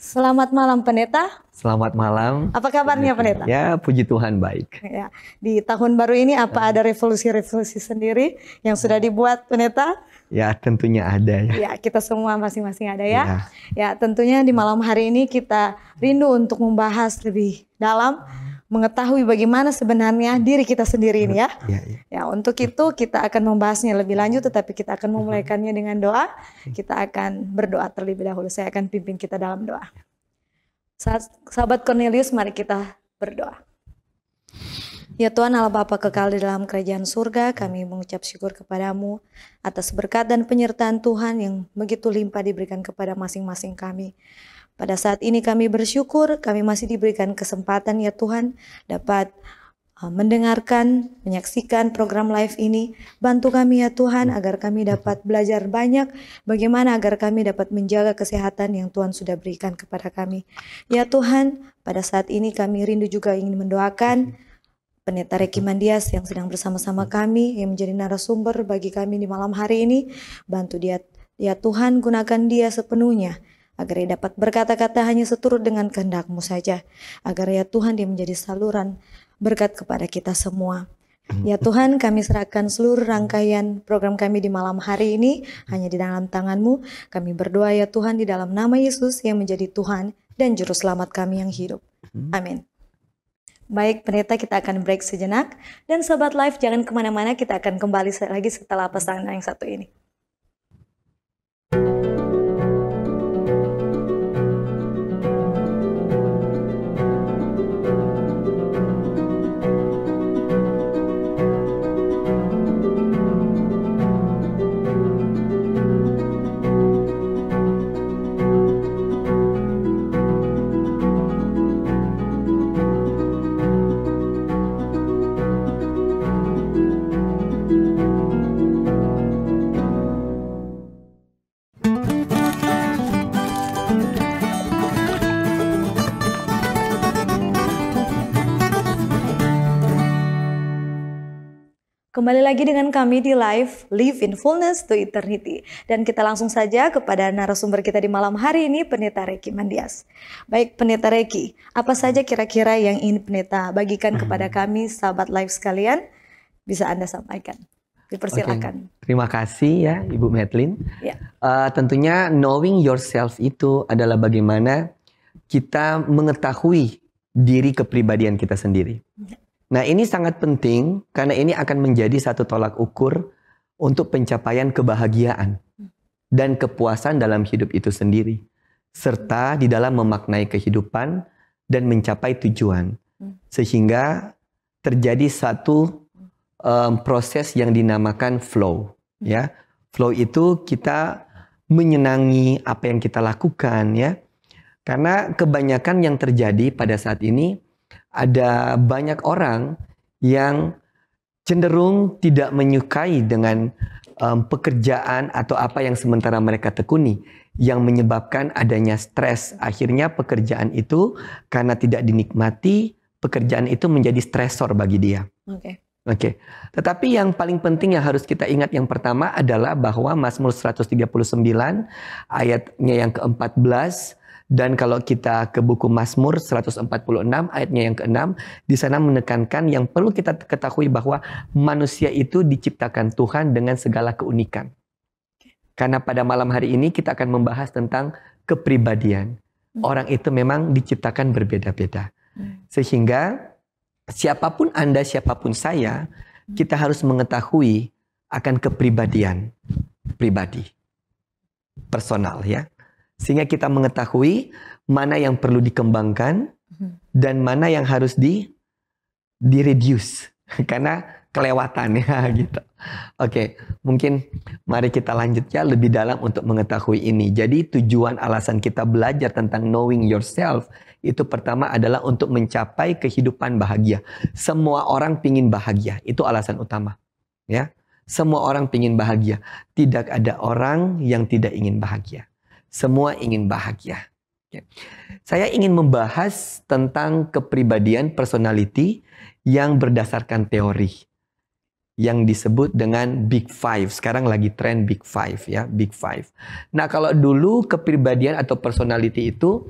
Selamat malam Pendeta. Selamat malam. Apa kabarnya Pendeta? Ya, puji Tuhan baik. Ya. Di tahun baru ini apa eh. ada revolusi-revolusi sendiri yang sudah eh. dibuat Pendeta? Ya tentunya ada ya. Ya kita semua masing-masing ada ya. ya. Ya tentunya di malam hari ini kita rindu untuk membahas lebih dalam mengetahui bagaimana sebenarnya hmm. diri kita sendiri ini ya. Ya, ya. ya untuk itu kita akan membahasnya lebih lanjut tetapi kita akan hmm. memulaikannya dengan doa. Hmm. Kita akan berdoa terlebih dahulu. Saya akan pimpin kita dalam doa. Ya. Sahabat Cornelius mari kita berdoa. Ya Tuhan Allah Bapa kekal di dalam kerajaan surga, kami mengucap syukur kepadamu atas berkat dan penyertaan Tuhan yang begitu limpah diberikan kepada masing-masing kami. Pada saat ini kami bersyukur kami masih diberikan kesempatan ya Tuhan dapat e, mendengarkan, menyaksikan program live ini. Bantu kami ya Tuhan agar kami dapat belajar banyak bagaimana agar kami dapat menjaga kesehatan yang Tuhan sudah berikan kepada kami. Ya Tuhan, pada saat ini kami rindu juga ingin mendoakan Pendeta Reki Mandias yang sedang bersama-sama kami yang menjadi narasumber bagi kami di malam hari ini. Bantu dia, ya Tuhan gunakan dia sepenuhnya agar ia dapat berkata-kata hanya seturut dengan kehendakmu saja, agar ya Tuhan dia menjadi saluran berkat kepada kita semua. Ya Tuhan, kami serahkan seluruh rangkaian program kami di malam hari ini hanya di dalam tanganmu. Kami berdoa ya Tuhan di dalam nama Yesus yang menjadi Tuhan dan Juru Selamat kami yang hidup. Hmm. Amin. Baik, pendeta kita akan break sejenak. Dan Sobat Live, jangan kemana-mana, kita akan kembali lagi setelah pesan yang satu ini. Kembali lagi dengan kami di live Live in Fullness to Eternity. Dan kita langsung saja kepada narasumber kita di malam hari ini, Pendeta Reki Mandias. Baik, Pendeta Reki, apa saja kira-kira yang ingin Pendeta bagikan hmm. kepada kami, sahabat live sekalian, bisa Anda sampaikan. Dipersilakan. Okay. Terima kasih ya, Ibu Madeline. Yeah. Ya. Uh, tentunya knowing yourself itu adalah bagaimana kita mengetahui diri kepribadian kita sendiri. Ya. Nah ini sangat penting karena ini akan menjadi satu tolak ukur untuk pencapaian kebahagiaan dan kepuasan dalam hidup itu sendiri. Serta di dalam memaknai kehidupan dan mencapai tujuan. Hmm. Sehingga terjadi satu um, proses yang dinamakan flow. Hmm. Ya, Flow itu kita menyenangi apa yang kita lakukan ya. Karena kebanyakan yang terjadi pada saat ini ada banyak orang yang cenderung tidak menyukai dengan um, pekerjaan atau apa yang sementara mereka tekuni yang menyebabkan adanya stres. Akhirnya pekerjaan itu karena tidak dinikmati, pekerjaan itu menjadi stresor bagi dia. Oke. Okay. Oke. Okay. Tetapi yang paling penting yang harus kita ingat yang pertama adalah bahwa Mazmur 139 ayatnya yang ke-14 dan kalau kita ke buku Mazmur 146 ayatnya yang ke-6, di sana menekankan yang perlu kita ketahui bahwa manusia itu diciptakan Tuhan dengan segala keunikan. Karena pada malam hari ini kita akan membahas tentang kepribadian. Hmm. Orang itu memang diciptakan berbeda-beda. Hmm. Sehingga siapapun Anda, siapapun saya, hmm. kita harus mengetahui akan kepribadian pribadi. Personal ya sehingga kita mengetahui mana yang perlu dikembangkan mhm. dan mana yang harus di di reduce karena kelewatan ya gitu. Oke, mungkin mari kita lanjut ya lebih dalam untuk mengetahui ini. Jadi tujuan alasan kita belajar tentang knowing yourself itu pertama adalah untuk mencapai kehidupan bahagia. Semua orang pingin bahagia, itu alasan utama. Ya, semua orang pingin bahagia. Tidak ada orang yang tidak ingin bahagia. Semua ingin bahagia. Ya. Saya ingin membahas tentang kepribadian personality yang berdasarkan teori yang disebut dengan Big Five. Sekarang lagi tren Big Five ya, Big Five. Nah kalau dulu kepribadian atau personality itu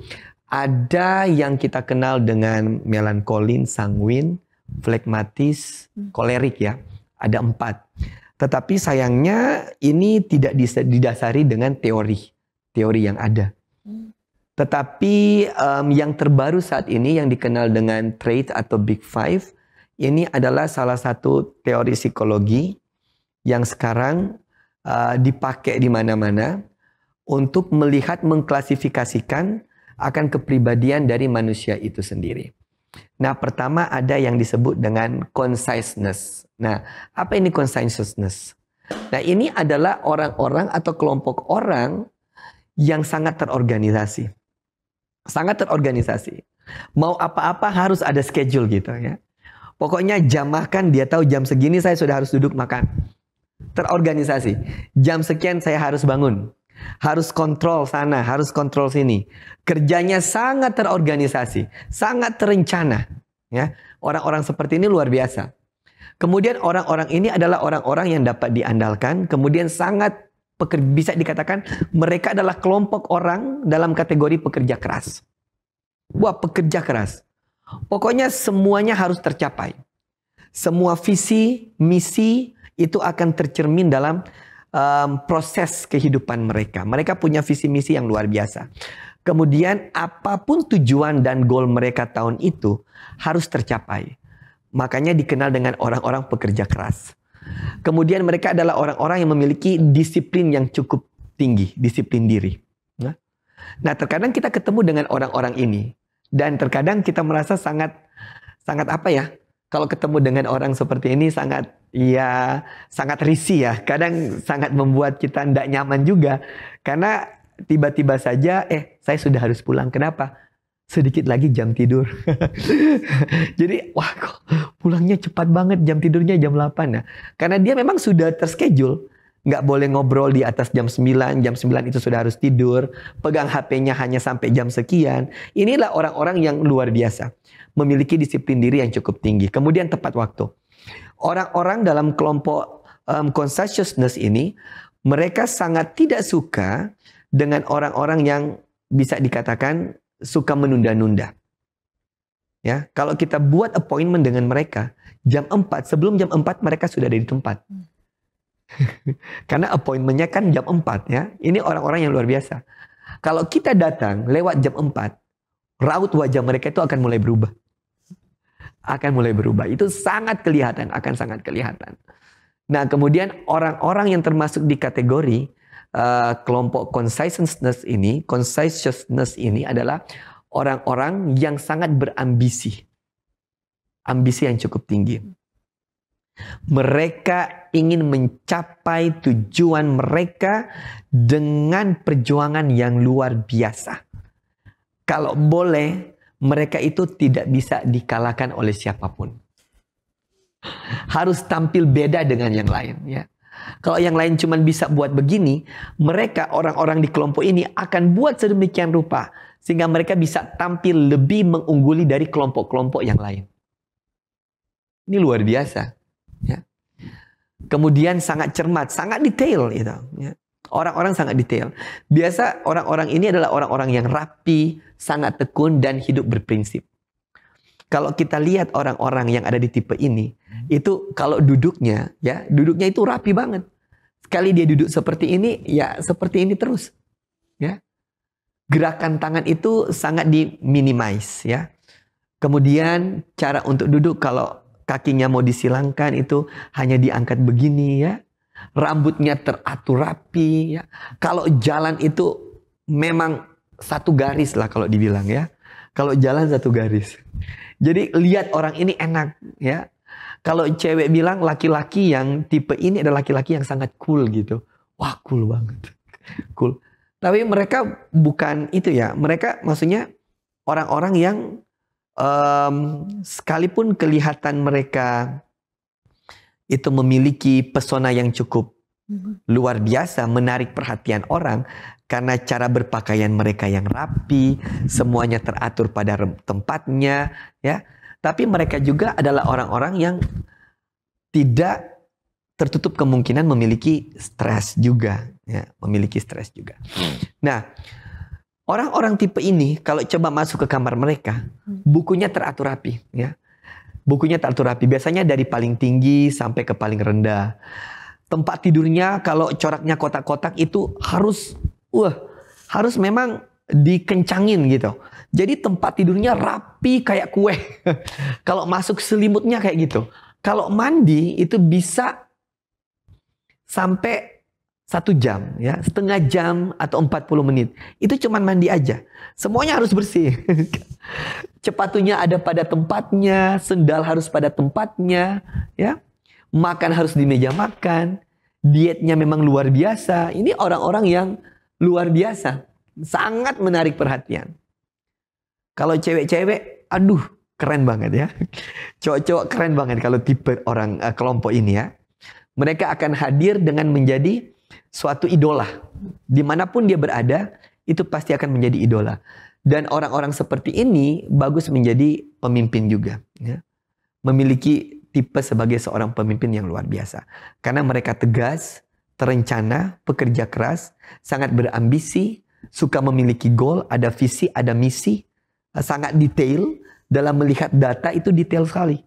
ada yang kita kenal dengan melankolin, sanguin, flekmatis, hmm. kolerik ya. Ada empat. Tetapi sayangnya ini tidak didasari dengan teori teori yang ada. Tetapi um, yang terbaru saat ini yang dikenal dengan trait atau big five ini adalah salah satu teori psikologi yang sekarang uh, dipakai di mana-mana untuk melihat mengklasifikasikan akan kepribadian dari manusia itu sendiri. Nah, pertama ada yang disebut dengan conciseness. Nah, apa ini conciseness? Nah, ini adalah orang-orang atau kelompok orang yang sangat terorganisasi. Sangat terorganisasi. Mau apa-apa harus ada schedule gitu ya. Pokoknya jam makan dia tahu jam segini saya sudah harus duduk makan. Terorganisasi. Jam sekian saya harus bangun. Harus kontrol sana, harus kontrol sini. Kerjanya sangat terorganisasi, sangat terencana. Ya, orang-orang seperti ini luar biasa. Kemudian orang-orang ini adalah orang-orang yang dapat diandalkan, kemudian sangat pekerja, bisa dikatakan mereka adalah kelompok orang dalam kategori pekerja keras. Wah, pekerja keras. Pokoknya semuanya harus tercapai. Semua visi, misi itu akan tercermin dalam um, proses kehidupan mereka. Mereka punya visi misi yang luar biasa. Kemudian apapun tujuan dan goal mereka tahun itu harus tercapai. Makanya dikenal dengan orang-orang pekerja keras. Kemudian mereka adalah orang-orang yang memiliki disiplin yang cukup tinggi, disiplin diri. Ya. Nah, terkadang kita ketemu dengan orang-orang ini dan terkadang kita merasa sangat sangat apa ya? Kalau ketemu dengan orang seperti ini sangat ya sangat risih ya. Kadang sangat membuat kita tidak nyaman juga karena tiba-tiba saja eh saya sudah harus pulang. Kenapa? sedikit lagi jam tidur. Jadi wah kok pulangnya cepat banget jam tidurnya jam 8 ya. Karena dia memang sudah terschedule. Gak boleh ngobrol di atas jam 9, jam 9 itu sudah harus tidur. Pegang HP-nya hanya sampai jam sekian. Inilah orang-orang yang luar biasa. Memiliki disiplin diri yang cukup tinggi. Kemudian tepat waktu. Orang-orang dalam kelompok um, consciousness ini, mereka sangat tidak suka dengan orang-orang yang bisa dikatakan suka menunda-nunda. Ya, kalau kita buat appointment dengan mereka, jam 4, sebelum jam 4 mereka sudah ada di tempat. Hmm. Karena appointmentnya kan jam 4 ya. Ini orang-orang yang luar biasa. Kalau kita datang lewat jam 4, raut wajah mereka itu akan mulai berubah. Akan mulai berubah. Itu sangat kelihatan, akan sangat kelihatan. Nah kemudian orang-orang yang termasuk di kategori Eh, kelompok conscientiousness ini, conscientiousness ini adalah orang-orang yang sangat berambisi. Ambisi yang cukup tinggi. Mereka ingin mencapai tujuan mereka dengan perjuangan yang luar biasa. Kalau boleh, mereka itu tidak bisa dikalahkan oleh siapapun. Harus tampil beda dengan yang lain ya. Kalau yang lain cuma bisa buat begini, mereka orang-orang di kelompok ini akan buat sedemikian rupa sehingga mereka bisa tampil lebih mengungguli dari kelompok-kelompok yang lain. Ini luar biasa. Ya. Kemudian sangat cermat, sangat detail gitu. Ya. Orang-orang sangat detail. Biasa orang-orang ini adalah orang-orang yang rapi, sangat tekun dan hidup berprinsip. Kalau kita lihat orang-orang yang ada di tipe ini, itu kalau duduknya ya, duduknya itu rapi banget. Sekali dia duduk seperti ini, ya seperti ini terus. Ya. Gerakan tangan itu sangat diminimais ya. Kemudian cara untuk duduk kalau kakinya mau disilangkan itu hanya diangkat begini ya. Rambutnya teratur rapi ya. Kalau jalan itu memang satu garis lah kalau dibilang ya. Kalau jalan satu garis. Jadi lihat orang ini enak ya. Kalau cewek bilang laki-laki yang tipe ini adalah laki-laki yang sangat cool gitu. Wah cool banget. Cool. Tapi mereka bukan itu ya. Mereka maksudnya orang-orang yang um, sekalipun kelihatan mereka itu memiliki pesona yang cukup mm-hmm. luar biasa menarik perhatian orang karena cara berpakaian mereka yang rapi, semuanya teratur pada tempatnya, ya. Tapi mereka juga adalah orang-orang yang tidak tertutup kemungkinan memiliki stres juga, ya, memiliki stres juga. Nah, orang-orang tipe ini kalau coba masuk ke kamar mereka, bukunya teratur rapi, ya. Bukunya teratur rapi, biasanya dari paling tinggi sampai ke paling rendah. Tempat tidurnya kalau coraknya kotak-kotak itu harus, wah, harus memang dikencangin gitu. Jadi tempat tidurnya rapi kayak kue. Kalau masuk selimutnya kayak gitu. Kalau mandi itu bisa sampai satu jam ya setengah jam atau 40 menit itu cuman mandi aja semuanya harus bersih cepatunya ada pada tempatnya sendal harus pada tempatnya ya makan harus di meja makan dietnya memang luar biasa ini orang-orang yang luar biasa Sangat menarik perhatian. Kalau cewek-cewek, aduh keren banget ya. Cowok-cowok keren banget kalau tipe orang uh, kelompok ini ya. Mereka akan hadir dengan menjadi suatu idola. Dimanapun dia berada, itu pasti akan menjadi idola. Dan orang-orang seperti ini bagus menjadi pemimpin juga. Ya. Memiliki tipe sebagai seorang pemimpin yang luar biasa. Karena mereka tegas, terencana, pekerja keras, sangat berambisi, suka memiliki goal, ada visi, ada misi, eh, sangat detail dalam melihat data itu detail sekali.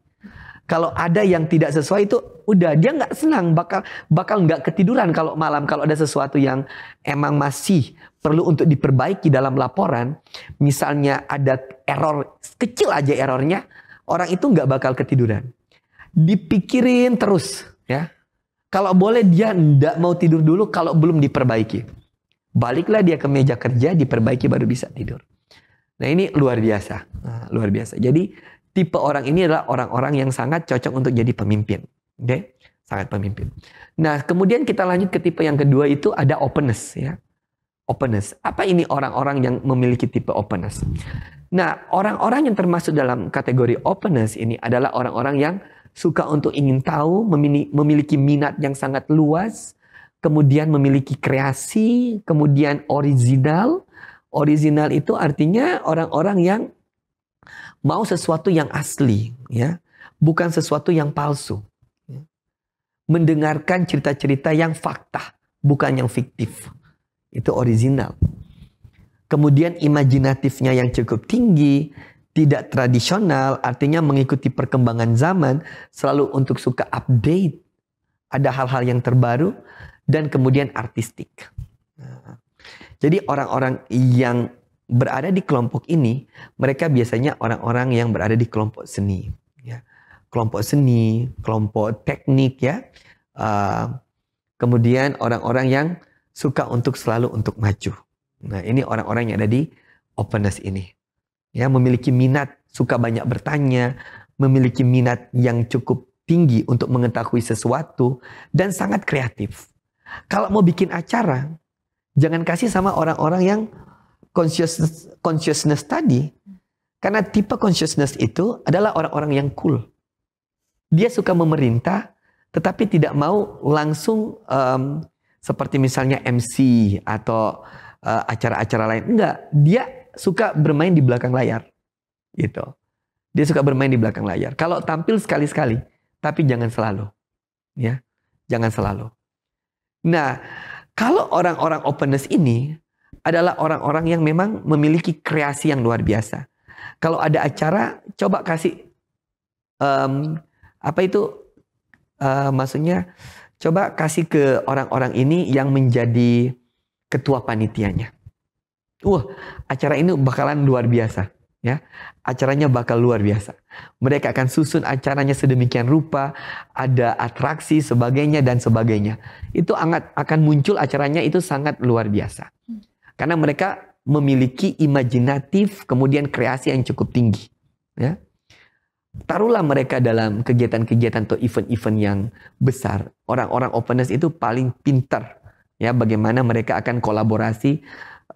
Kalau ada yang tidak sesuai itu udah dia nggak senang bakal bakal nggak ketiduran kalau malam kalau ada sesuatu yang emang masih perlu untuk diperbaiki dalam laporan misalnya ada error kecil aja errornya orang itu nggak bakal ketiduran dipikirin terus ya kalau boleh dia nggak mau tidur dulu kalau belum diperbaiki Baliklah dia ke meja kerja, diperbaiki baru bisa tidur. Nah ini luar biasa, nah, luar biasa. Jadi tipe orang ini adalah orang-orang yang sangat cocok untuk jadi pemimpin. Oke? Okay? Sangat pemimpin. Nah kemudian kita lanjut ke tipe yang kedua itu ada openness ya. Openness. Apa ini orang-orang yang memiliki tipe openness? Nah orang-orang yang termasuk dalam kategori openness ini adalah orang-orang yang suka untuk ingin tahu, memiliki minat yang sangat luas, kemudian memiliki kreasi, kemudian original. Original itu artinya orang-orang yang mau sesuatu yang asli, ya, bukan sesuatu yang palsu. Ya. Mendengarkan cerita-cerita yang fakta, bukan yang fiktif. Itu original. Kemudian imajinatifnya yang cukup tinggi, tidak tradisional, artinya mengikuti perkembangan zaman, selalu untuk suka update. Ada hal-hal yang terbaru, dan kemudian artistik. jadi orang-orang yang berada di kelompok ini, mereka biasanya orang-orang yang berada di kelompok seni, ya. kelompok seni, kelompok teknik ya. Uh, kemudian orang-orang yang suka untuk selalu untuk maju. Nah ini orang-orang yang ada di openness ini, ya memiliki minat, suka banyak bertanya, memiliki minat yang cukup tinggi untuk mengetahui sesuatu dan sangat kreatif. Kalau mau bikin acara, jangan kasih sama orang-orang yang consciousness, consciousness tadi. Karena tipe consciousness itu adalah orang-orang yang cool. Dia suka memerintah, tetapi tidak mau langsung um, seperti misalnya MC atau eh, acara-acara uh, lain. Enggak, dia suka bermain di belakang layar. Gitu. Dia suka bermain di belakang layar. Kalau tampil sekali-sekali, tapi jangan selalu. Ya. Jangan selalu. Nah, kalau orang-orang openness ini adalah orang-orang yang memang memiliki kreasi yang luar biasa. Kalau ada acara, coba kasih um, apa itu uh, maksudnya? Coba kasih ke orang-orang ini yang menjadi ketua panitianya. Wah, acara ini bakalan luar biasa ya acaranya bakal luar biasa mereka akan susun acaranya sedemikian rupa ada atraksi sebagainya dan sebagainya itu sangat akan muncul acaranya itu sangat luar biasa karena mereka memiliki imajinatif kemudian kreasi yang cukup tinggi ya taruhlah mereka dalam kegiatan-kegiatan atau event-event yang besar orang-orang openness itu paling pintar ya bagaimana mereka akan kolaborasi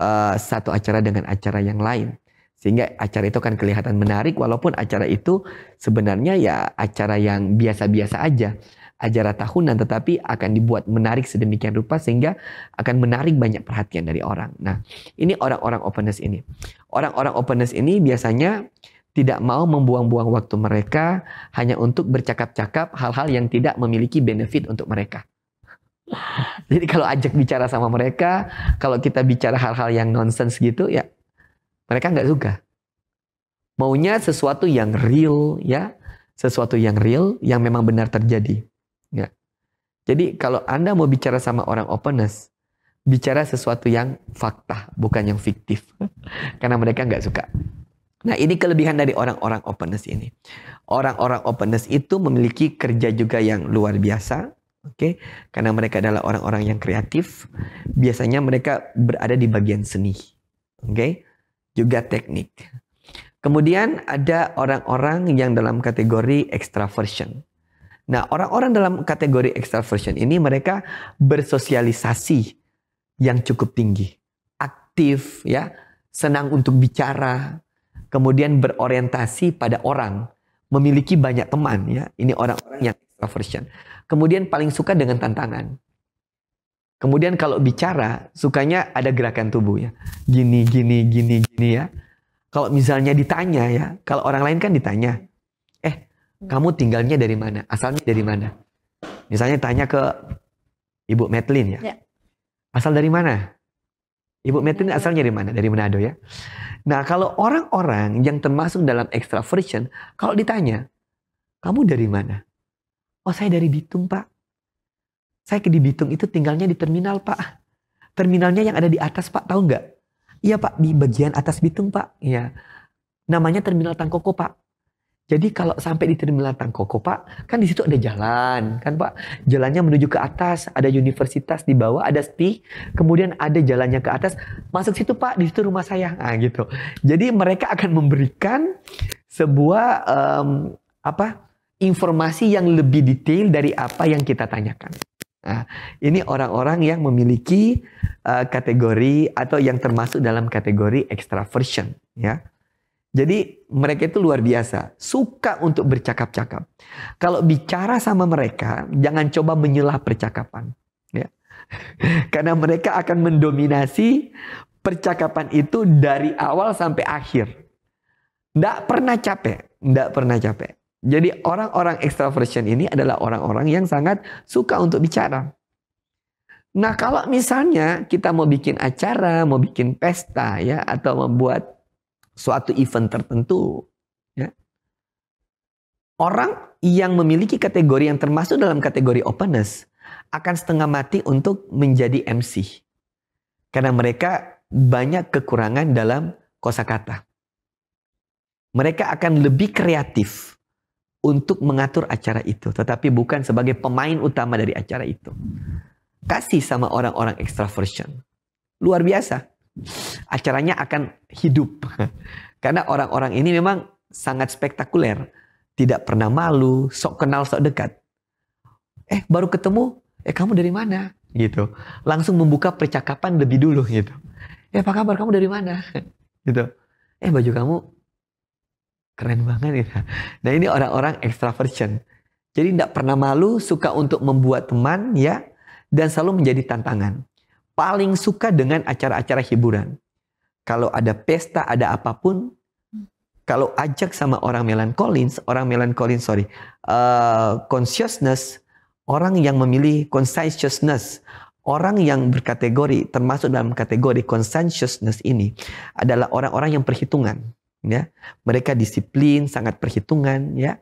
uh, satu acara dengan acara yang lain sehingga acara itu akan kelihatan menarik walaupun acara itu sebenarnya ya acara yang biasa-biasa aja. Acara tahunan tetapi akan dibuat menarik sedemikian rupa sehingga akan menarik banyak perhatian dari orang. Nah ini orang-orang openness ini. Orang-orang openness ini biasanya tidak mau membuang-buang waktu mereka hanya untuk bercakap-cakap hal-hal yang tidak memiliki benefit untuk mereka. Jadi kalau ajak bicara sama mereka, kalau kita bicara hal-hal yang nonsens gitu ya mereka nggak suka. Maunya sesuatu yang real, ya, sesuatu yang real, yang memang benar terjadi. Ya. Jadi kalau anda mau bicara sama orang openness, bicara sesuatu yang fakta, bukan yang fiktif, karena mereka nggak suka. Nah ini kelebihan dari orang-orang openness ini. Orang-orang openness itu memiliki kerja juga yang luar biasa, oke? Okay? Karena mereka adalah orang-orang yang kreatif. Biasanya mereka berada di bagian seni, oke? Okay? juga teknik. Kemudian ada orang-orang yang dalam kategori extraversion. Nah, orang-orang dalam kategori extraversion ini mereka bersosialisasi yang cukup tinggi, aktif ya, senang untuk bicara, kemudian berorientasi pada orang, memiliki banyak teman ya. Ini orang-orang yang extraversion. Kemudian paling suka dengan tantangan. Kemudian kalau bicara, sukanya ada gerakan tubuh ya. Gini, gini, gini, gini ya. Kalau misalnya ditanya ya, kalau orang lain kan ditanya, eh kamu tinggalnya dari mana? Asalnya dari mana? Misalnya tanya ke Ibu Metlin ya. ya. Asal dari mana? Ibu Metlin asalnya dari mana? Dari Manado ya. Nah kalau orang-orang yang termasuk dalam extraversion, kalau ditanya, kamu dari mana? Oh saya dari Bitung pak. Saya ke di Bitung itu tinggalnya di terminal pak. Terminalnya yang ada di atas pak tahu nggak? Iya pak di bagian atas Bitung pak. Iya. Namanya terminal Tangkoko pak. Jadi kalau sampai di terminal Tangkoko Pak, kan di situ ada jalan, kan Pak? Jalannya menuju ke atas, ada universitas di bawah, ada STI, kemudian ada jalannya ke atas. Masuk situ Pak, di situ rumah saya. Nah, gitu. Jadi mereka akan memberikan sebuah um, apa? informasi yang lebih detail dari apa yang kita tanyakan. Nah, ini orang-orang yang memiliki uh, kategori atau yang termasuk dalam kategori extraversion, ya. Jadi mereka itu luar biasa, suka untuk bercakap-cakap. Kalau bicara sama mereka, jangan coba menyelah percakapan, ya. Karena mereka akan mendominasi percakapan itu dari awal sampai akhir. Tidak pernah capek, tidak pernah capek. Jadi orang-orang extroversion ini adalah orang-orang yang sangat suka untuk bicara. Nah kalau misalnya kita mau bikin acara, mau bikin pesta ya, atau membuat suatu event tertentu, ya, orang yang memiliki kategori yang termasuk dalam kategori openness akan setengah mati untuk menjadi MC karena mereka banyak kekurangan dalam kosakata. Mereka akan lebih kreatif untuk mengatur acara itu, tetapi bukan sebagai pemain utama dari acara itu. Kasih sama orang-orang extraversion. Luar biasa. Acaranya akan hidup. Karena orang-orang ini memang sangat spektakuler. Tidak pernah malu, sok kenal, sok dekat. Eh, baru ketemu, eh kamu dari mana? Gitu. Langsung membuka percakapan lebih dulu gitu. Eh, apa kabar kamu dari mana? Gitu. Eh, baju kamu Keren banget ya. Nah ini orang-orang extraversion. Jadi tidak pernah malu, suka untuk membuat teman ya. Dan selalu menjadi tantangan. Paling suka dengan acara-acara hiburan. Kalau ada pesta, ada apapun. Kalau ajak sama orang melankolins, orang melankolins sorry. Uh, consciousness, orang yang memilih conscientiousness. Orang yang berkategori, termasuk dalam kategori conscientiousness ini adalah orang-orang yang perhitungan ya mereka disiplin sangat perhitungan ya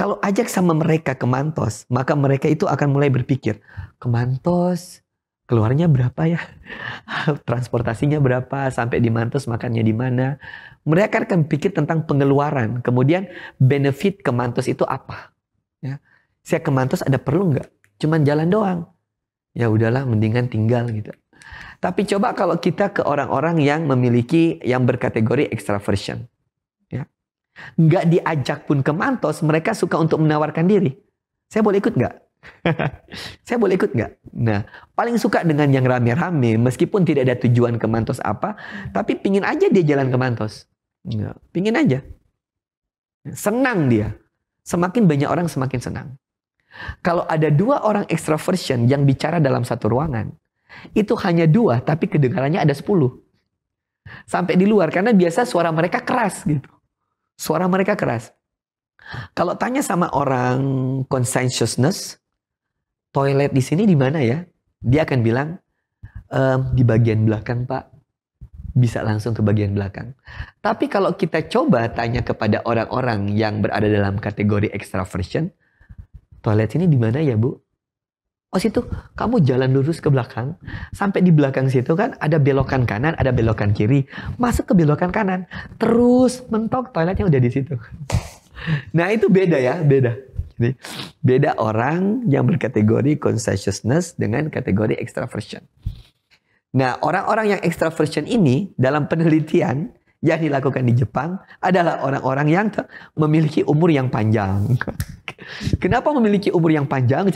kalau ajak sama mereka ke mantos maka mereka itu akan mulai berpikir ke mantos keluarnya berapa ya transportasinya berapa sampai di mantos makannya di mana mereka akan pikir tentang pengeluaran kemudian benefit ke mantos itu apa ya saya ke mantos ada perlu nggak cuman jalan doang ya udahlah mendingan tinggal gitu tapi coba kalau kita ke orang-orang yang memiliki yang berkategori extraversion nggak diajak pun ke Mantos, mereka suka untuk menawarkan diri. Saya boleh ikut nggak? saya boleh ikut nggak? Nah, paling suka dengan yang rame-rame, meskipun tidak ada tujuan ke Mantos apa, tapi pingin aja dia jalan ke Mantos. Nah, pingin aja. Senang dia. Semakin banyak orang semakin senang. Kalau ada dua orang extroversion yang bicara dalam satu ruangan, itu hanya dua, tapi kedengarannya ada sepuluh. Sampai di luar, karena biasa suara mereka keras gitu. Suara mereka keras. Kalau tanya sama orang conscientiousness, toilet di sini di mana ya? Dia akan bilang ehm, di bagian belakang, Pak. Bisa langsung ke bagian belakang. Tapi kalau kita coba tanya kepada orang-orang yang berada dalam kategori extraversion, toilet ini di mana ya, Bu? Oh situ kamu jalan lurus ke belakang, sampai di belakang situ kan ada belokan kanan, ada belokan kiri, masuk ke belokan kanan, terus mentok toiletnya udah di situ. Nah itu beda ya, beda. Jadi, beda orang yang berkategori conscientiousness dengan kategori extraversion. Nah orang-orang yang extraversion ini dalam penelitian yang dilakukan di Jepang adalah orang-orang yang memiliki umur yang panjang. Kenapa memiliki umur yang panjang?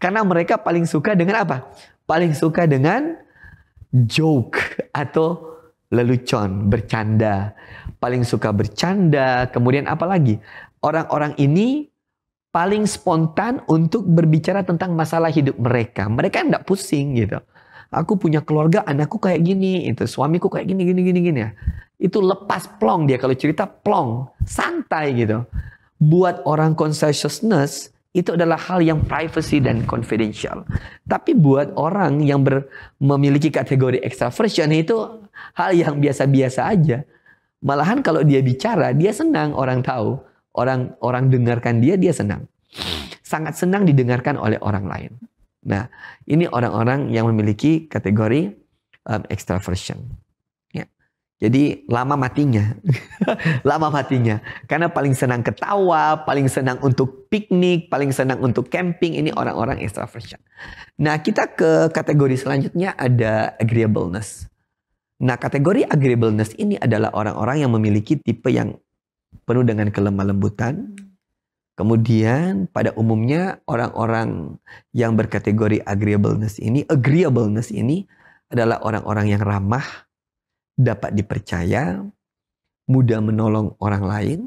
Karena mereka paling suka dengan apa? Paling suka dengan joke atau lelucon, bercanda. Paling suka bercanda. Kemudian apa lagi? Orang-orang ini paling spontan untuk berbicara tentang masalah hidup mereka. Mereka tidak pusing gitu. Aku punya keluarga, anakku kayak gini, itu suamiku kayak gini, gini, gini, gini ya itu lepas plong dia kalau cerita plong santai gitu buat orang conscientiousness itu adalah hal yang privacy dan confidential tapi buat orang yang ber, memiliki kategori extraversion itu hal yang biasa-biasa aja malahan kalau dia bicara dia senang orang tahu orang orang dengarkan dia dia senang sangat senang didengarkan oleh orang lain nah ini orang-orang yang memiliki kategori um, extraversion jadi lama matinya. lama matinya. Karena paling senang ketawa, paling senang untuk piknik, paling senang untuk camping. Ini orang-orang extraversion. Nah kita ke kategori selanjutnya ada agreeableness. Nah kategori agreeableness ini adalah orang-orang yang memiliki tipe yang penuh dengan kelemah lembutan. Kemudian pada umumnya orang-orang yang berkategori agreeableness ini, agreeableness ini adalah orang-orang yang ramah, dapat dipercaya, mudah menolong orang lain,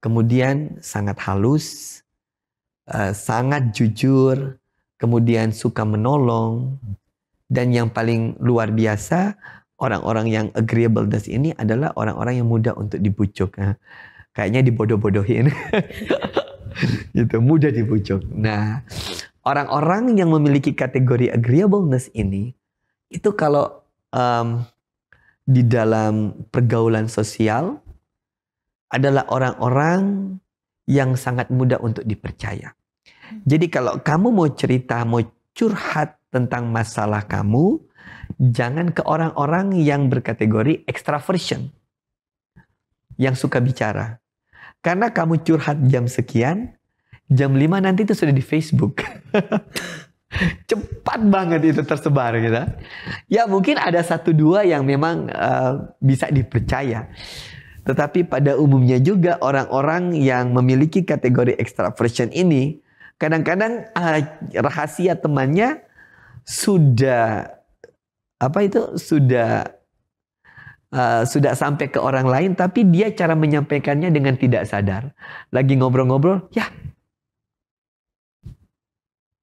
kemudian sangat halus, eh, sangat jujur, kemudian suka menolong, dan yang paling luar biasa orang-orang yang agreeableness ini adalah orang-orang yang mudah untuk dibujuk. Nah, kayaknya dibodoh-bodohin. gitu, mudah dibujuk. Nah, orang-orang yang memiliki kategori agreeableness ini itu kalau um, di dalam pergaulan sosial adalah orang-orang yang sangat mudah untuk dipercaya. Jadi kalau kamu mau cerita, mau curhat tentang masalah kamu, jangan ke orang-orang yang berkategori extraversion. Yang suka bicara. Karena kamu curhat jam sekian, jam 5 nanti itu sudah di Facebook. cepat banget itu tersebar gitu. Ya mungkin ada satu dua yang memang uh, bisa dipercaya. Tetapi pada umumnya juga orang-orang yang memiliki kategori extraversion ini kadang-kadang uh, rahasia temannya sudah apa itu sudah uh, sudah sampai ke orang lain tapi dia cara menyampaikannya dengan tidak sadar. Lagi ngobrol-ngobrol, ya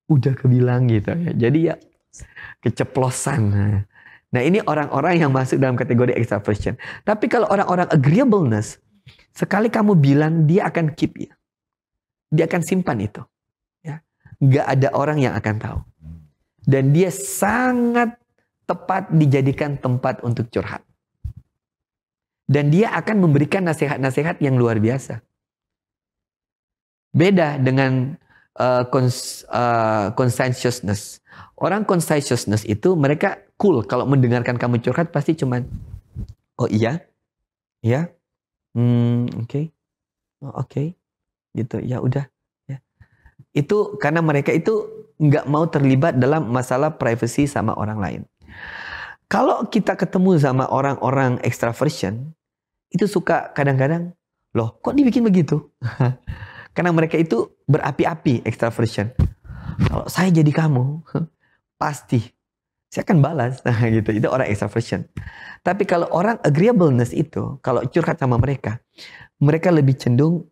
udah kebilang gitu ya. Jadi ya keceplosan. Nah ini orang-orang yang masuk dalam kategori extraversion. Tapi kalau orang-orang agreeableness, sekali kamu bilang dia akan keep ya. Dia akan simpan itu. Ya. Gak ada orang yang akan tahu. Dan dia sangat tepat dijadikan tempat untuk curhat. Dan dia akan memberikan nasihat-nasihat yang luar biasa. Beda dengan Uh, uh, conscientiousness. Orang conscientiousness itu mereka cool kalau mendengarkan kamu curhat pasti cuman oh iya, ya, hmm, oke, okay. oh, oke, okay. gitu ya udah. Ya. Itu karena mereka itu nggak mau terlibat dalam masalah privacy sama orang lain. Kalau kita ketemu sama orang-orang extraversion, itu suka kadang-kadang, loh kok dibikin begitu? Karena mereka itu berapi-api extraversion. Kalau saya jadi kamu, pasti saya akan balas. Nah gitu, itu orang extraversion. Tapi kalau orang agreeableness itu, kalau curhat sama mereka, mereka lebih cenderung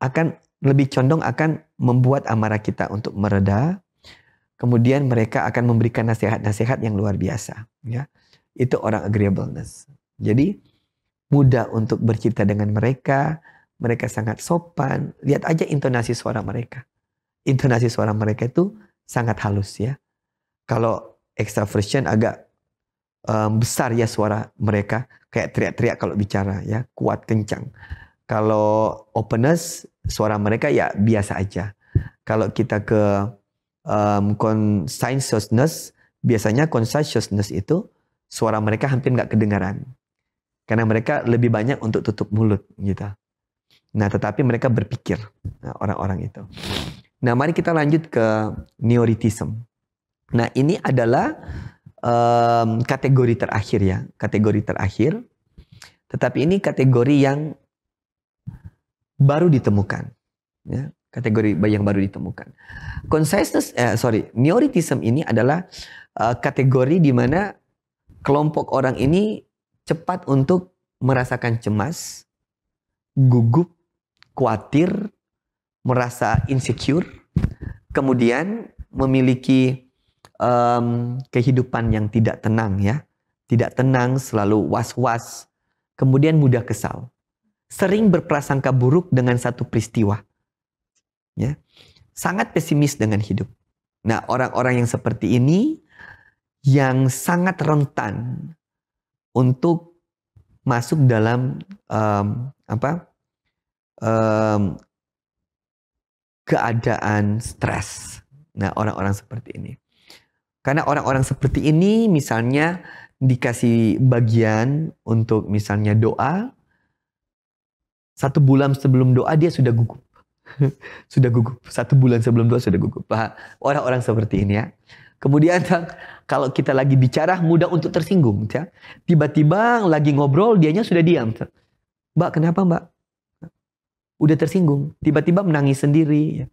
akan lebih condong akan membuat amarah kita untuk mereda. Kemudian mereka akan memberikan nasihat-nasihat yang luar biasa. Ya, itu orang agreeableness. Jadi mudah untuk bercerita dengan mereka, mereka sangat sopan. Lihat aja intonasi suara mereka. Intonasi suara mereka itu sangat halus ya. Kalau extraversion agak um, besar ya suara mereka, kayak teriak-teriak kalau bicara ya, kuat kencang. Kalau openness suara mereka ya biasa aja. Kalau kita ke um, conscientiousness, biasanya conscientiousness itu suara mereka hampir nggak kedengaran karena mereka lebih banyak untuk tutup mulut gitu. Nah, tetapi mereka berpikir nah, orang-orang nah, itu. Nah, mari kita lanjut ke neoritism. Nah, ini adalah um, kategori terakhir ya, kategori terakhir. Tetapi ini kategori yang baru ditemukan, ya, kategori yang baru ditemukan. consciousness eh, sorry, neoritism ini adalah uh, kategori di mana kelompok orang ini cepat untuk merasakan cemas, gugup, khawatir, merasa insecure, kemudian memiliki um, kehidupan yang tidak tenang ya, tidak tenang, selalu was-was, kemudian mudah kesal, sering berprasangka buruk dengan satu peristiwa, ya, sangat pesimis dengan hidup. Nah, orang-orang yang seperti ini yang sangat rentan untuk masuk dalam um, apa um, keadaan stres. Nah, orang-orang seperti ini. Karena orang-orang seperti ini misalnya dikasih bagian untuk misalnya doa. Satu bulan sebelum doa dia sudah gugup. sudah gugup. Satu bulan sebelum doa sudah gugup. Orang-orang seperti ini ya. Kemudian kalau kita lagi bicara mudah untuk tersinggung. Ya. Tiba-tiba lagi ngobrol dianya sudah diam. Mbak kenapa mbak? udah tersinggung, tiba-tiba menangis sendiri, iya.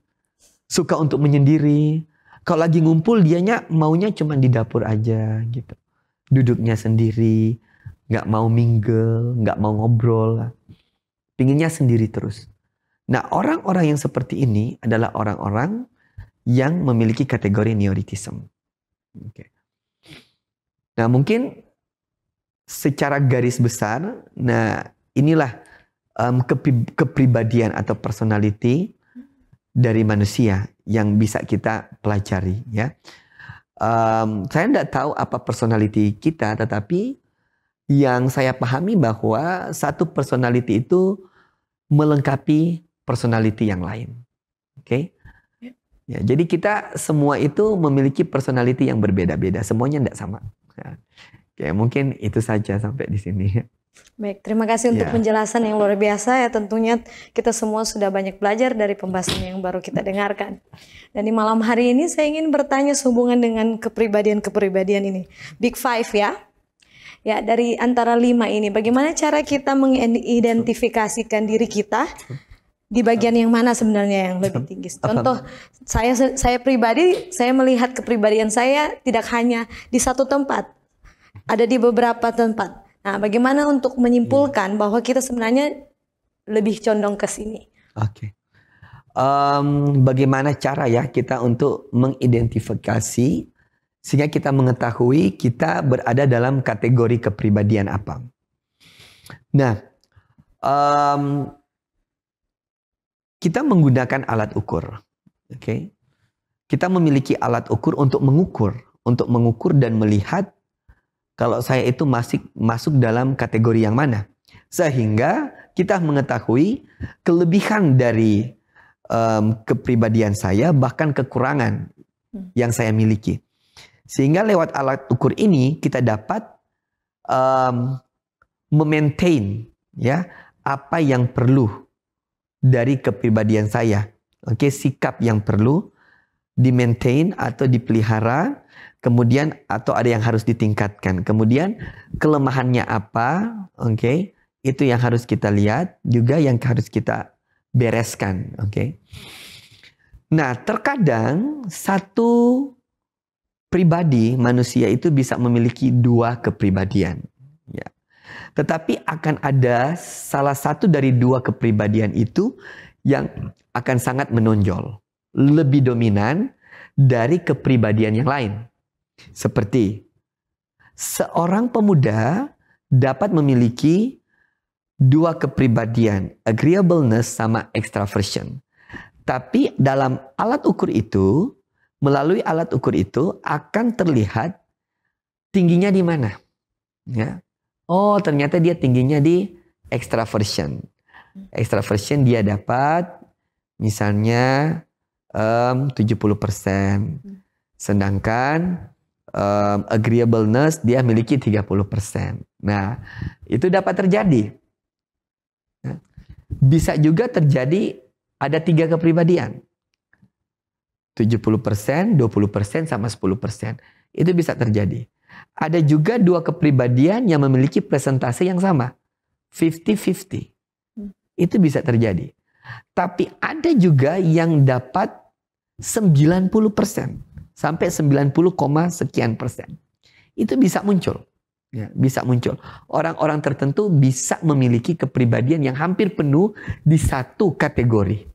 suka untuk menyendiri. Kalau lagi ngumpul dianya maunya cuma di dapur aja gitu, duduknya sendiri, nggak mau mingle, nggak mau ngobrol, pinginnya sendiri terus. Nah orang-orang yang seperti ini adalah orang-orang yang memiliki kategori neoritism. Okay. Nah mungkin secara garis besar, nah inilah um, kepribadian atau personality dari manusia yang bisa kita pelajari ya. Um, saya tidak tahu apa personality kita, tetapi yang saya pahami bahwa satu personality itu melengkapi personality yang lain. Oke. Okay? Ya. ya, jadi kita semua itu memiliki personality yang berbeda-beda. Semuanya tidak sama. Ya. Oke, mungkin itu saja sampai di sini. Baik, terima kasih untuk yeah. penjelasan yang luar biasa ya tentunya kita semua sudah banyak belajar dari pembahasan yang baru kita dengarkan. Dan di malam hari ini saya ingin bertanya sehubungan dengan kepribadian-kepribadian ini. Big Five ya. Ya, dari antara lima ini bagaimana cara kita mengidentifikasikan diri kita di bagian yang mana sebenarnya yang lebih tinggi. Contoh saya saya pribadi saya melihat kepribadian saya tidak hanya di satu tempat. Ada di beberapa tempat Nah, bagaimana untuk menyimpulkan hmm. bahwa kita sebenarnya lebih condong ke sini? Oke. Okay. Um, bagaimana cara ya kita untuk mengidentifikasi sehingga kita mengetahui kita berada dalam kategori kepribadian apa? Nah, um, kita menggunakan alat ukur. Oke. Okay? Kita memiliki alat ukur untuk mengukur, untuk mengukur dan melihat kalau saya itu masih masuk dalam kategori yang mana. Sehingga kita mengetahui kelebihan dari um, kepribadian saya bahkan kekurangan hmm. yang saya miliki. Sehingga lewat alat ukur ini kita dapat um, memaintain ya apa yang perlu dari kepribadian saya. Oke, okay, sikap yang perlu di maintain atau dipelihara kemudian atau ada yang harus ditingkatkan. Kemudian kelemahannya apa? Oke. Okay? Itu yang harus kita lihat, juga yang harus kita bereskan, oke. Okay? Nah, terkadang satu pribadi manusia itu bisa memiliki dua kepribadian, ya. Tetapi akan ada salah satu dari dua kepribadian itu yang akan sangat menonjol, lebih dominan dari kepribadian yang lain. Seperti seorang pemuda dapat memiliki dua kepribadian, agreeableness sama extraversion. Tapi dalam alat ukur itu, melalui alat ukur itu akan terlihat tingginya di mana. Ya. Oh, ternyata dia tingginya di extraversion. Extraversion dia dapat misalnya um, 70%. Hmm. Sedangkan um, agreeableness dia miliki 30%. Nah, itu dapat terjadi. Nah, bisa juga terjadi ada tiga kepribadian. 70%, 20%, sama 10%. Itu bisa terjadi. Ada juga dua kepribadian yang memiliki presentasi yang sama. 50-50. Itu bisa terjadi. Tapi ada juga yang dapat 90 persen sampai 90, sekian persen. Itu bisa muncul. Ya, bisa muncul. Orang-orang tertentu bisa memiliki kepribadian yang hampir penuh di satu kategori.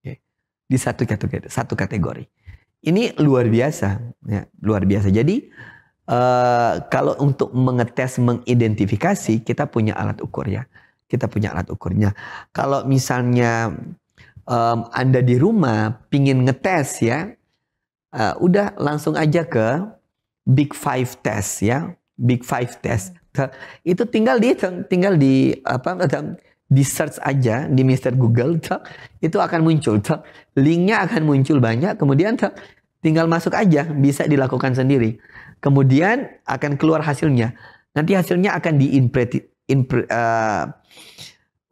Oke. Ya, di satu kategori, satu kategori. Ini luar biasa, ya, luar biasa. Jadi uh, kalau untuk mengetes, mengidentifikasi, kita punya alat ukur ya. Kita punya alat ukurnya. Kalau misalnya um, Anda di rumah pingin ngetes ya, uh, udah langsung aja ke Big Five test ya, Big Five test. Itu tinggal di tinggal di apa di search aja di Mister Google itu akan muncul linknya akan muncul banyak kemudian tinggal masuk aja bisa dilakukan sendiri kemudian akan keluar hasilnya nanti hasilnya akan diimpre, uh, eh,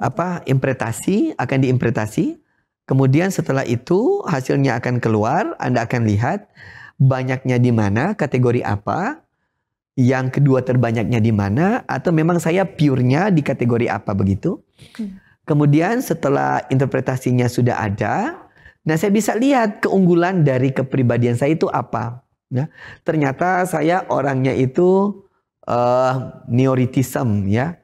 apa impretasi akan diinterpretasi Kemudian setelah itu hasilnya akan keluar, Anda akan lihat banyaknya di mana, kategori apa, yang kedua terbanyaknya di mana, atau memang saya pure di kategori apa begitu. Kemudian setelah interpretasinya sudah ada, nah saya bisa lihat keunggulan dari kepribadian saya itu apa. Nah, ternyata saya orangnya itu uh, neoritism ya.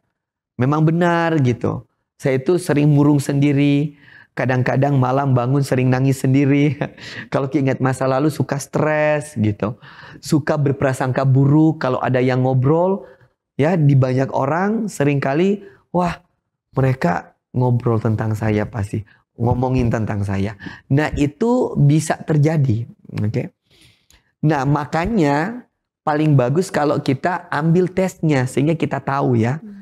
Memang benar gitu. Saya itu sering murung sendiri, Kadang-kadang malam bangun sering nangis sendiri. kalau ingat masa lalu suka stres gitu. Suka berprasangka buruk kalau ada yang ngobrol ya di banyak orang seringkali wah mereka ngobrol tentang saya pasti ngomongin tentang saya. Nah, itu bisa terjadi, oke. Okay? Nah, makanya paling bagus kalau kita ambil tesnya sehingga kita tahu ya. Hmm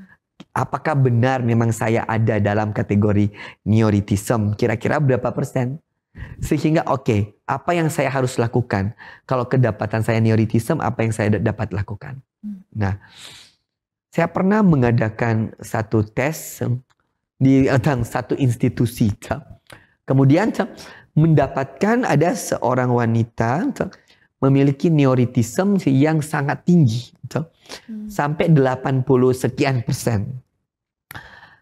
apakah benar memang saya ada dalam kategori neuritism Kira-kira berapa persen? Sehingga oke, okay, apa yang saya harus lakukan? Kalau kedapatan saya neuritism apa yang saya dapat lakukan? Hmm. Nah, saya pernah mengadakan satu tes di tentang satu institusi. Kemudian mendapatkan ada seorang wanita memiliki neoritism yang sangat tinggi. Gitu. Hmm. Sampai 80 sekian persen.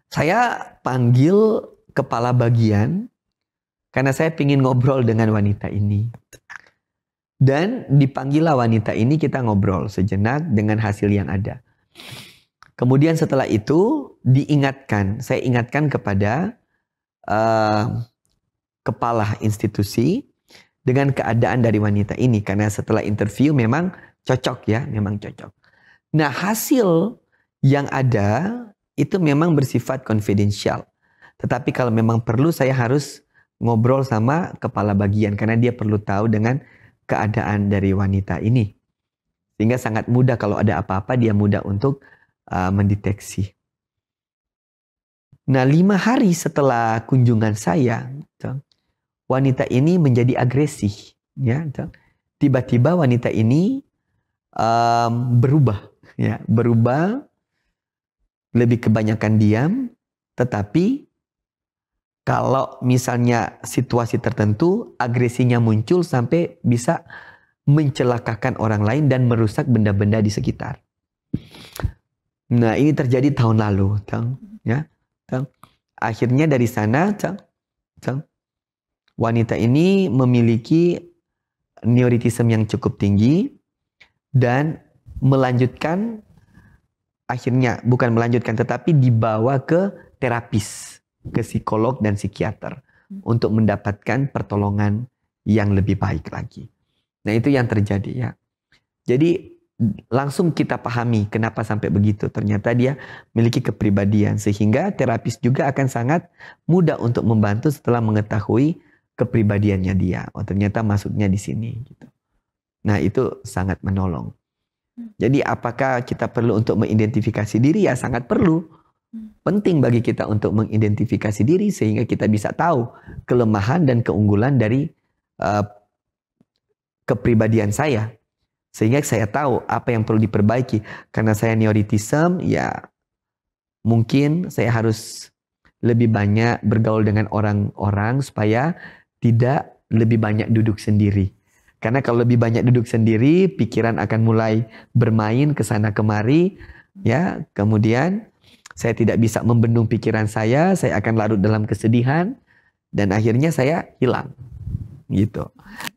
Saya panggil kepala bagian karena saya ingin ngobrol dengan wanita ini. Dan dipanggillah wanita ini kita ngobrol sejenak dengan hasil yang ada. Kemudian setelah itu diingatkan, saya ingatkan kepada uh, kepala institusi dengan keadaan dari wanita ini karena setelah interview memang cocok ya, memang cocok. Nah, hasil yang ada itu memang bersifat konfidensial. Tetapi kalau memang perlu saya harus ngobrol sama kepala bagian karena dia perlu tahu dengan keadaan dari wanita ini. Sehingga sangat mudah kalau ada apa-apa dia mudah untuk uh, mendeteksi. Nah lima hari setelah kunjungan saya, wanita ini menjadi agresif, ya. Gitu. Tiba-tiba wanita ini um, berubah, ya, berubah lebih kebanyakan diam, tetapi kalau misalnya situasi tertentu agresinya muncul sampai bisa mencelakakan orang lain dan merusak benda-benda di sekitar. Nah ini terjadi tahun lalu, tang, ya, tang. Akhirnya dari sana, tang, tang, wanita ini memiliki neuritism yang cukup tinggi dan melanjutkan akhirnya bukan melanjutkan tetapi dibawa ke terapis, ke psikolog dan psikiater untuk mendapatkan pertolongan yang lebih baik lagi. Nah, itu yang terjadi ya. Jadi langsung kita pahami kenapa sampai begitu. Ternyata dia memiliki kepribadian sehingga terapis juga akan sangat mudah untuk membantu setelah mengetahui kepribadiannya dia. Oh ternyata maksudnya di sini gitu. Nah itu sangat menolong. Hmm. Jadi apakah kita perlu untuk mengidentifikasi diri? Ya sangat perlu. Hmm. Penting bagi kita untuk mengidentifikasi diri sehingga kita bisa tahu kelemahan dan keunggulan dari uh, kepribadian saya. Sehingga saya tahu apa yang perlu diperbaiki. Karena saya neoritism ya mungkin saya harus lebih banyak bergaul dengan orang-orang supaya tidak lebih banyak duduk sendiri. Karena kalau lebih banyak duduk sendiri, pikiran akan mulai bermain ke sana kemari, ya. Kemudian saya tidak bisa membendung pikiran saya, saya akan larut dalam kesedihan dan akhirnya saya hilang. Gitu.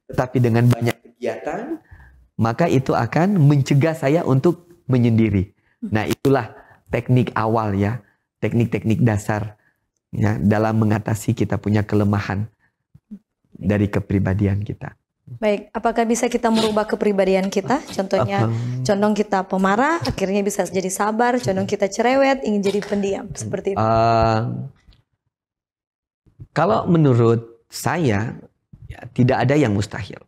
Tetapi dengan banyak kegiatan, maka itu akan mencegah saya untuk menyendiri. Nah, itulah teknik awal ya, teknik-teknik dasar ya dalam mengatasi kita punya kelemahan dari kepribadian kita. Baik, apakah bisa kita merubah kepribadian kita? Contohnya, condong kita pemarah, akhirnya bisa jadi sabar, condong kita cerewet, ingin jadi pendiam, seperti itu. Uh, kalau menurut saya, ya, tidak ada yang mustahil.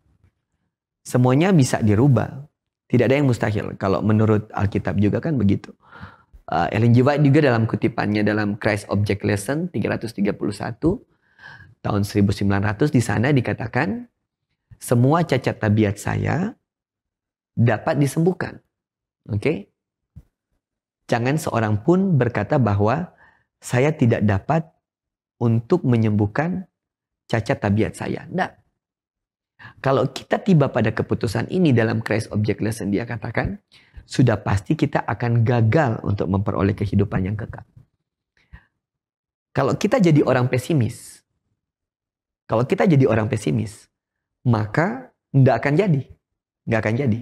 Semuanya bisa dirubah. Tidak ada yang mustahil. Kalau menurut Alkitab juga kan begitu. Uh, Ellen G. juga dalam kutipannya dalam Christ Object Lesson 331, tahun 1900 di sana dikatakan semua cacat tabiat saya dapat disembuhkan. Oke? Okay? Jangan seorang pun berkata bahwa saya tidak dapat untuk menyembuhkan cacat tabiat saya. Tidak. Kalau kita tiba pada keputusan ini dalam Christ Object Lesson, dia katakan, sudah pasti kita akan gagal untuk memperoleh kehidupan yang kekal. Kalau kita jadi orang pesimis, kalau kita jadi orang pesimis, maka tidak akan jadi. Nggak akan jadi.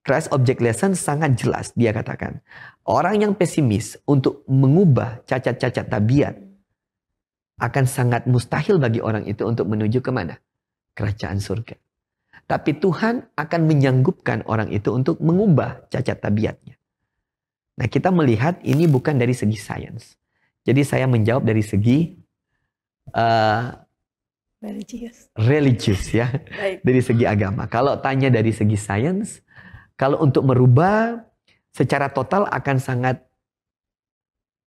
Christ Object Lesson sangat jelas. Dia katakan, orang yang pesimis untuk mengubah cacat-cacat tabiat akan sangat mustahil bagi orang itu untuk menuju kemana? Kerajaan surga. Tapi Tuhan akan menyanggupkan orang itu untuk mengubah cacat tabiatnya. Nah kita melihat ini bukan dari segi sains. Jadi saya menjawab dari segi uh, religius. Religius ya. Baik. Dari segi agama. Kalau tanya dari segi sains, kalau untuk merubah secara total akan sangat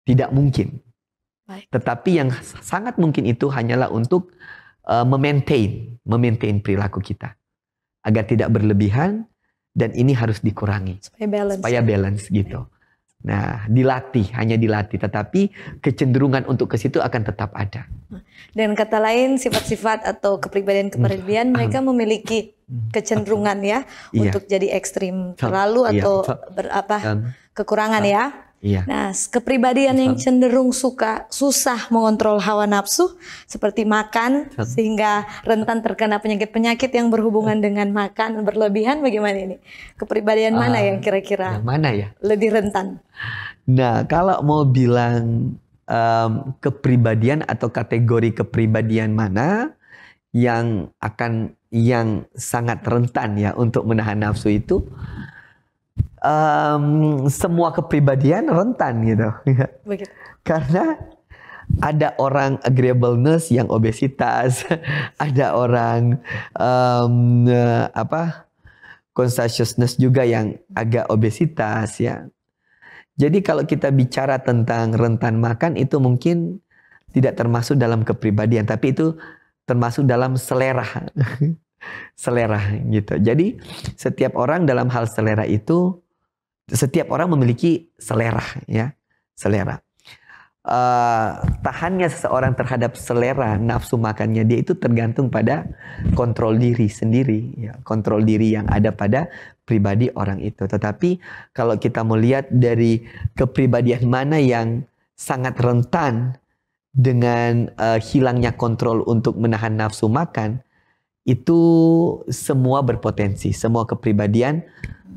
tidak mungkin. Baik. Tetapi yang sangat mungkin itu hanyalah untuk uh, memaintain, memaintain perilaku kita agar tidak berlebihan dan ini harus dikurangi supaya balance, supaya balance gitu. Nah, dilatih, hanya dilatih, tetapi kecenderungan untuk ke situ akan tetap ada. Dan kata lain, sifat-sifat atau kepribadian-kepribadian hmm. mereka ah. memiliki kecenderungan ya ya. untuk jadi ekstrim terlalu iya. atau atau berapa kekurangan ah. ya. Iya. Nah, kepribadian Betul. yang cenderung suka susah mengontrol hawa nafsu seperti makan Betul. sehingga rentan terkena penyakit-penyakit yang berhubungan Betul. dengan makan berlebihan bagaimana ini? Kepribadian uh, mana ah, yang kira-kira mana ya? Lebih rentan. Nah, kalau mau bilang um, kepribadian atau kategori kepribadian mana yang akan yang sangat rentan ya untuk menahan nafsu itu um, semua kepribadian rentan gitu. Karena ada orang agreeableness yang obesitas, ada orang um, apa conscientiousness juga yang agak obesitas ya. Jadi kalau kita bicara tentang rentan makan itu mungkin tidak termasuk dalam kepribadian, tapi itu termasuk dalam selera. selera gitu. Jadi setiap orang dalam hal selera itu setiap orang memiliki selera ya selera uh, tahannya seseorang terhadap selera nafsu makannya dia itu tergantung pada kontrol diri sendiri ya kontrol diri yang ada pada pribadi orang itu tetapi kalau kita melihat dari kepribadian mana yang sangat rentan dengan uh, hilangnya kontrol untuk menahan nafsu makan itu semua berpotensi semua kepribadian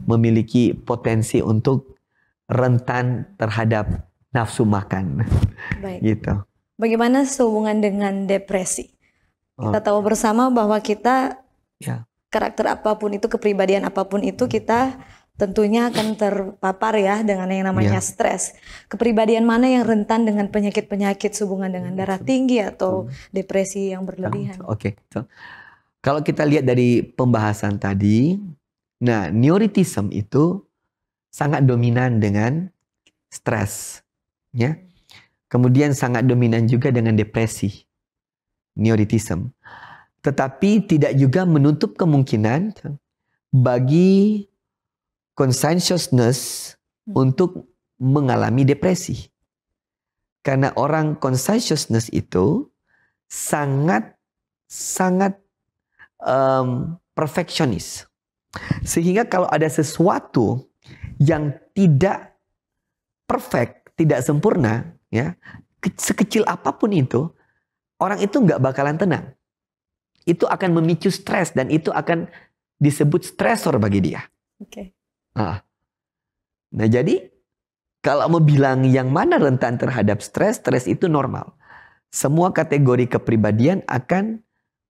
memiliki potensi untuk rentan terhadap nafsu makan. Baik. Gitu. Bagaimana sehubungan dengan depresi? Kita tahu bersama bahwa kita ya. karakter apapun itu, kepribadian apapun itu hmm. kita tentunya akan terpapar ya dengan yang namanya ya. stres. Kepribadian mana yang rentan dengan penyakit-penyakit sehubungan dengan hmm, darah tinggi atau hmm. depresi yang berlebihan? Oke. Okay. So, kalau kita lihat dari pembahasan tadi, Nah, neuritism itu sangat dominan dengan stres, ya. Kemudian sangat dominan juga dengan depresi. Neuritism. Tetapi tidak juga menutup kemungkinan bagi conscientiousness hmm. untuk mengalami depresi. Karena orang conscientiousness itu sangat sangat um, perfeksionis. Sehingga kalau ada sesuatu yang tidak perfect, tidak sempurna, ya sekecil apapun itu, orang itu nggak bakalan tenang. Itu akan memicu stres dan itu akan disebut stresor bagi dia. Oke. Okay. Nah, nah jadi kalau mau bilang yang mana rentan terhadap stres, stres itu normal. Semua kategori kepribadian akan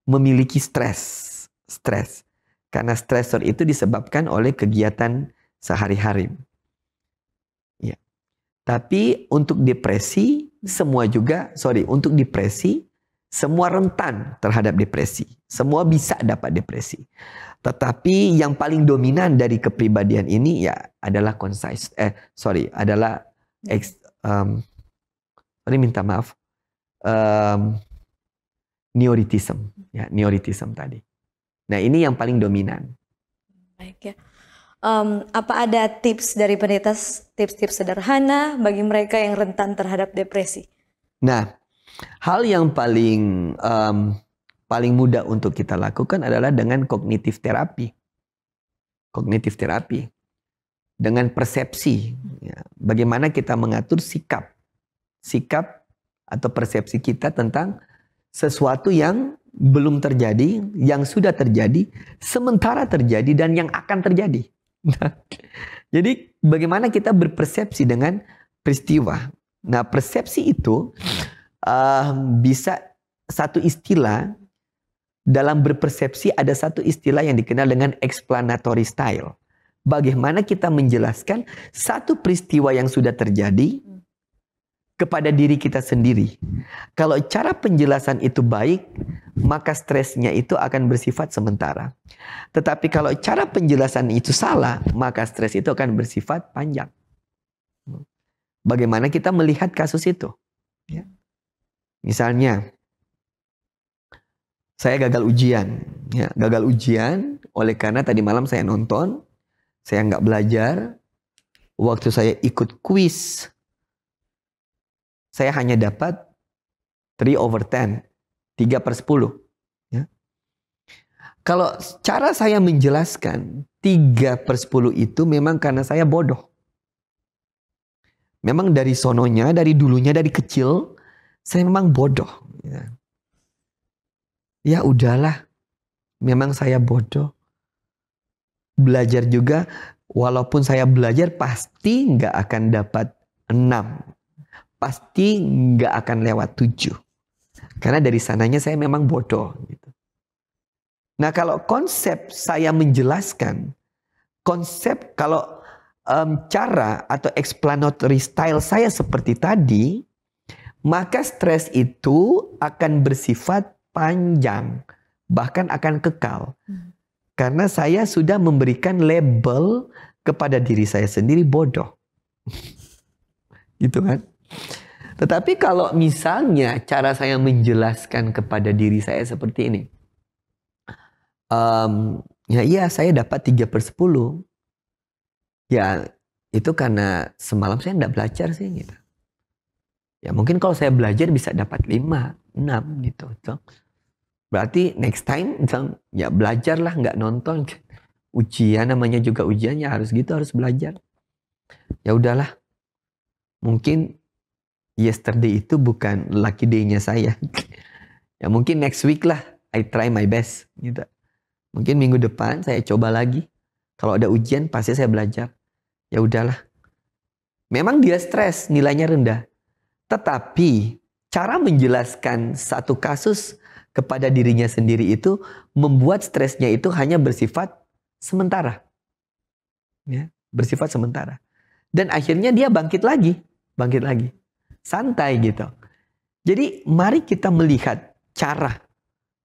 memiliki stres. Stres. Karena stresor itu disebabkan oleh kegiatan sehari-hari. Ya. Tapi untuk depresi, semua juga, sorry, untuk depresi, semua rentan terhadap depresi. Semua bisa dapat depresi. Tetapi yang paling dominan dari kepribadian ini ya adalah concise, eh sorry, adalah ex, um, sorry minta maaf, um, neoritism, ya neoritism tadi. Nah ini yang paling dominan. Baik ya. Um, apa ada tips dari pendeta tips-tips sederhana bagi mereka yang rentan terhadap depresi? Nah, hal yang paling um, paling mudah untuk kita lakukan adalah dengan kognitif terapi. Kognitif terapi dengan persepsi, ya, bagaimana kita mengatur sikap, sikap atau persepsi kita tentang sesuatu yang belum terjadi, yang sudah terjadi, sementara terjadi, dan yang akan terjadi. jadi bagaimana kita berpersepsi dengan peristiwa? Nah persepsi itu uh, bisa satu istilah dalam berpersepsi ada satu istilah yang dikenal dengan explanatory style. Bagaimana kita menjelaskan satu peristiwa yang sudah terjadi kepada diri kita sendiri. Kalau cara penjelasan itu baik, maka stresnya itu akan bersifat sementara. Tetapi kalau cara penjelasan itu salah, maka stres itu akan bersifat panjang. Bagaimana kita melihat kasus itu? Ya. Misalnya, saya gagal ujian, ya, gagal ujian oleh karena tadi malam saya nonton, saya nggak belajar, waktu saya ikut kuis saya hanya dapat 3 over 10, 3 per 10. Ya. Kalau cara saya menjelaskan 3 per 10 itu memang karena saya bodoh. Memang dari sononya, dari dulunya, dari kecil, saya memang bodoh. Ya, ya udahlah, memang saya bodoh. Belajar juga, walaupun saya belajar pasti nggak akan dapat 6 pasti nggak akan lewat tujuh. Karena dari sananya saya memang bodoh. Gitu. Nah kalau konsep saya menjelaskan, konsep kalau um, cara atau explanatory style saya seperti tadi, maka stres itu akan bersifat panjang, bahkan akan kekal. Hmm. Karena saya sudah memberikan label kepada diri saya sendiri bodoh. gitu kan? Tetapi kalau misalnya cara saya menjelaskan kepada diri saya seperti ini. Um, ya iya saya dapat 3 per 10. Ya itu karena semalam saya tidak belajar sih gitu. Ya mungkin kalau saya belajar bisa dapat 5, 6 gitu. So, gitu. Berarti next time ya belajarlah nggak nonton. Ujian namanya juga ujiannya harus gitu harus belajar. Ya udahlah. Mungkin yesterday itu bukan lucky day-nya saya. ya mungkin next week lah, I try my best gitu. Mungkin minggu depan saya coba lagi. Kalau ada ujian pasti saya belajar. Ya udahlah. Memang dia stres, nilainya rendah. Tetapi cara menjelaskan satu kasus kepada dirinya sendiri itu membuat stresnya itu hanya bersifat sementara. Ya, bersifat sementara. Dan akhirnya dia bangkit lagi, bangkit lagi santai gitu. Jadi mari kita melihat cara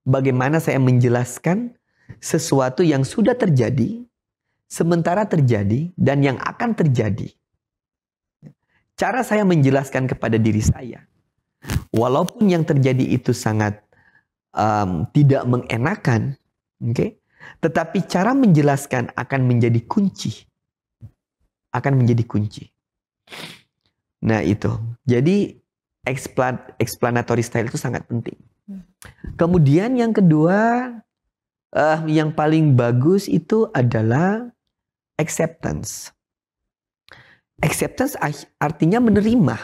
bagaimana saya menjelaskan sesuatu yang sudah terjadi, sementara terjadi, dan yang akan terjadi. Cara saya menjelaskan kepada diri saya, walaupun yang terjadi itu sangat um, tidak mengenakan, oke, okay? tetapi cara menjelaskan akan menjadi kunci, akan menjadi kunci. Nah itu. Jadi explanatory style itu sangat penting. Hmm. Kemudian yang kedua uh, yang paling bagus itu adalah acceptance. Acceptance artinya menerima.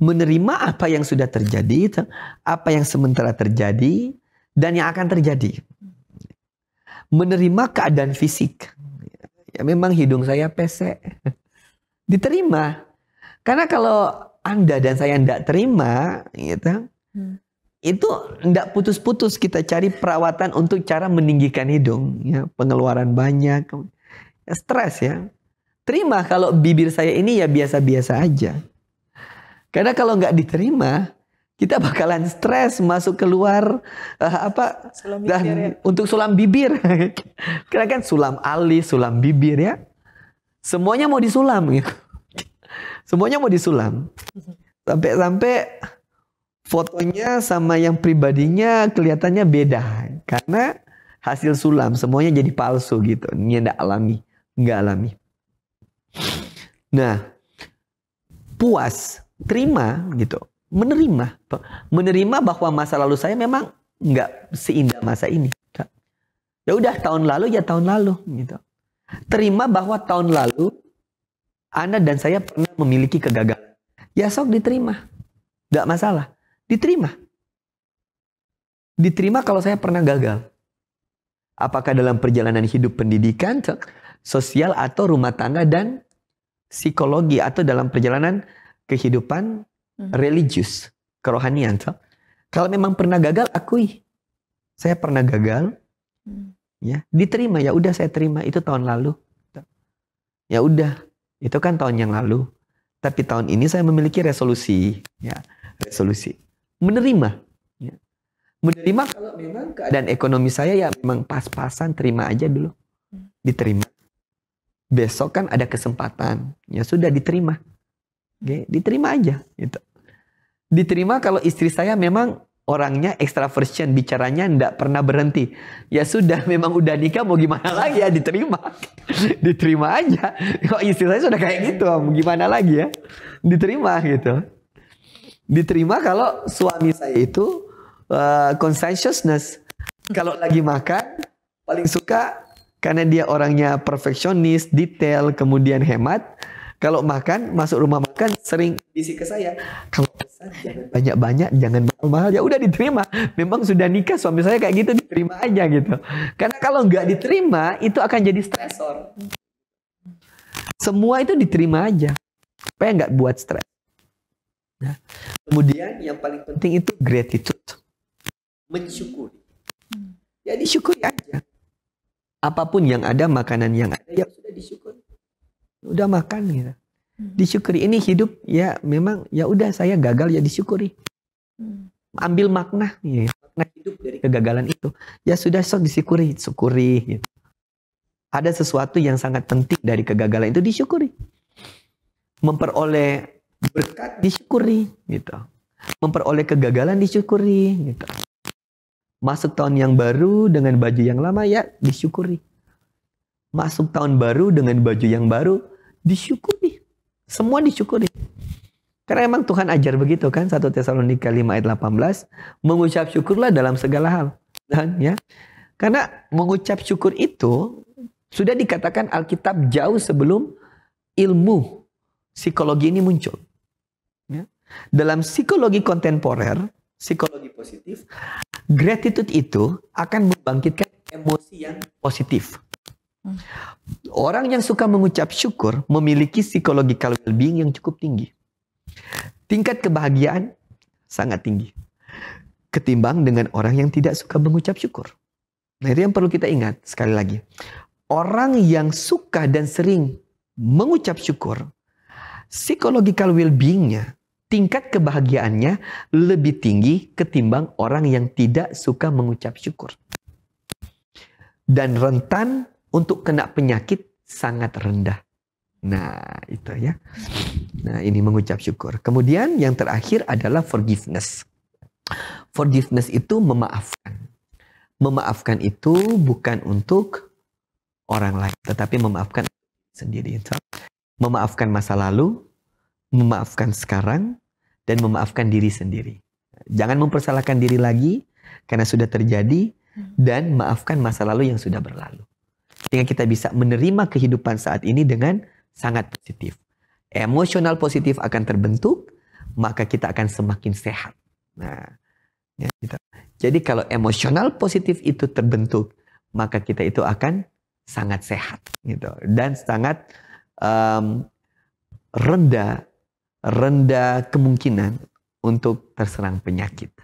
Menerima apa yang sudah terjadi, apa yang sementara terjadi, dan yang akan terjadi. Menerima keadaan fisik. Ya, memang hidung saya pesek. Diterima. Karena kalau Anda dan saya tidak terima, gitu, hmm. itu tidak putus-putus kita cari perawatan untuk cara meninggikan hidung. Ya, pengeluaran banyak, ya, stres ya. Terima kalau bibir saya ini ya biasa-biasa aja. Karena kalau nggak diterima, kita bakalan stres masuk keluar uh, apa sulam bibir, dan ya. untuk sulam bibir karena kan sulam alis sulam bibir ya semuanya mau disulam gitu Semuanya mau disulam. Sampai-sampai fotonya sama yang pribadinya kelihatannya beda. Karena hasil sulam semuanya jadi palsu gitu. Ini tidak alami. Nggak alami. Nah, puas, terima gitu. Menerima. Menerima bahwa masa lalu saya memang nggak seindah masa ini. Ya udah tahun lalu ya tahun lalu gitu. Terima bahwa tahun lalu anda dan saya pernah memiliki kegagalan. Ya sok diterima. Gak masalah. Diterima. Diterima kalau saya pernah gagal. Apakah dalam perjalanan hidup pendidikan, sosial atau rumah tangga dan psikologi atau dalam perjalanan kehidupan hmm. religius, kerohanian. Kalau memang pernah gagal, akui. Saya pernah gagal. Hmm. Ya, diterima ya udah saya terima itu tahun lalu. Ya udah, itu kan tahun yang lalu. Tapi tahun ini saya memiliki resolusi, ya, resolusi menerima. Ya. Menerima kalau memang keadaan ekonomi saya ya memang pas-pasan, terima aja dulu, diterima. Besok kan ada kesempatan, ya sudah diterima, Oke, diterima aja. Gitu. Diterima kalau istri saya memang orangnya extraversion bicaranya ndak pernah berhenti ya sudah memang udah nikah mau gimana lagi ya diterima diterima aja kok istri saya sudah kayak gitu mau gimana lagi ya diterima gitu diterima kalau suami saya itu uh, conscientiousness kalau lagi makan paling suka karena dia orangnya perfeksionis detail kemudian hemat kalau makan, masuk rumah makan sering bisik ke saya. Kalau pesan jangan banyak-banyak, jangan mahal-mahal. Ya udah diterima. Memang sudah nikah suami saya kayak gitu diterima aja gitu. Karena kalau nggak diterima itu akan jadi stresor. Semua itu diterima aja. Supaya nggak buat stres. ya. kemudian yang paling penting itu gratitude. Mensyukuri. Jadi ya, syukuri aja. Apapun yang ada, makanan yang ada, ya sudah disyukuri udah makan gitu hmm. disyukuri ini hidup ya memang ya udah saya gagal ya disyukuri hmm. ambil makna ya, makna hidup dari kegagalan itu ya sudah sok disyukuri syukuri gitu. ada sesuatu yang sangat penting dari kegagalan itu disyukuri memperoleh berkat disyukuri gitu memperoleh kegagalan disyukuri gitu masuk tahun yang baru dengan baju yang lama ya disyukuri masuk tahun baru dengan baju yang baru Disyukuri. Semua disyukuri. Karena emang Tuhan ajar begitu kan 1 Tesalonika 5 ayat 18 mengucap syukurlah dalam segala hal. Dan ya. Karena mengucap syukur itu sudah dikatakan Alkitab jauh sebelum ilmu psikologi ini muncul. Ya. Dalam psikologi kontemporer, psikologi positif, gratitude itu akan membangkitkan emosi yang positif. Hmm. Orang yang suka mengucap syukur memiliki psikologi well-being yang cukup tinggi. Tingkat kebahagiaan sangat tinggi. Ketimbang dengan orang yang tidak suka mengucap syukur. Nah itu yang perlu kita ingat sekali lagi. Orang yang suka dan sering mengucap syukur, Psikologi well-beingnya, tingkat kebahagiaannya lebih tinggi ketimbang orang yang tidak suka mengucap syukur. Dan rentan untuk kena penyakit sangat rendah. Nah, itu ya. Nah, ini mengucap syukur. Kemudian yang terakhir adalah forgiveness. Forgiveness itu memaafkan. Memaafkan itu bukan untuk orang lain, tetapi memaafkan sendiri. Memaafkan masa lalu, memaafkan sekarang, dan memaafkan diri sendiri. Jangan mempersalahkan diri lagi karena sudah terjadi hmm. dan maafkan masa lalu yang sudah berlalu. Sehingga kita bisa menerima kehidupan saat ini dengan sangat positif. Emosional positif akan terbentuk, maka kita akan semakin sehat. Nah, ya, gitu. Jadi kalau emosional positif itu terbentuk, maka kita itu akan sangat sehat gitu dan sangat um, rendah rendah kemungkinan untuk terserang penyakit.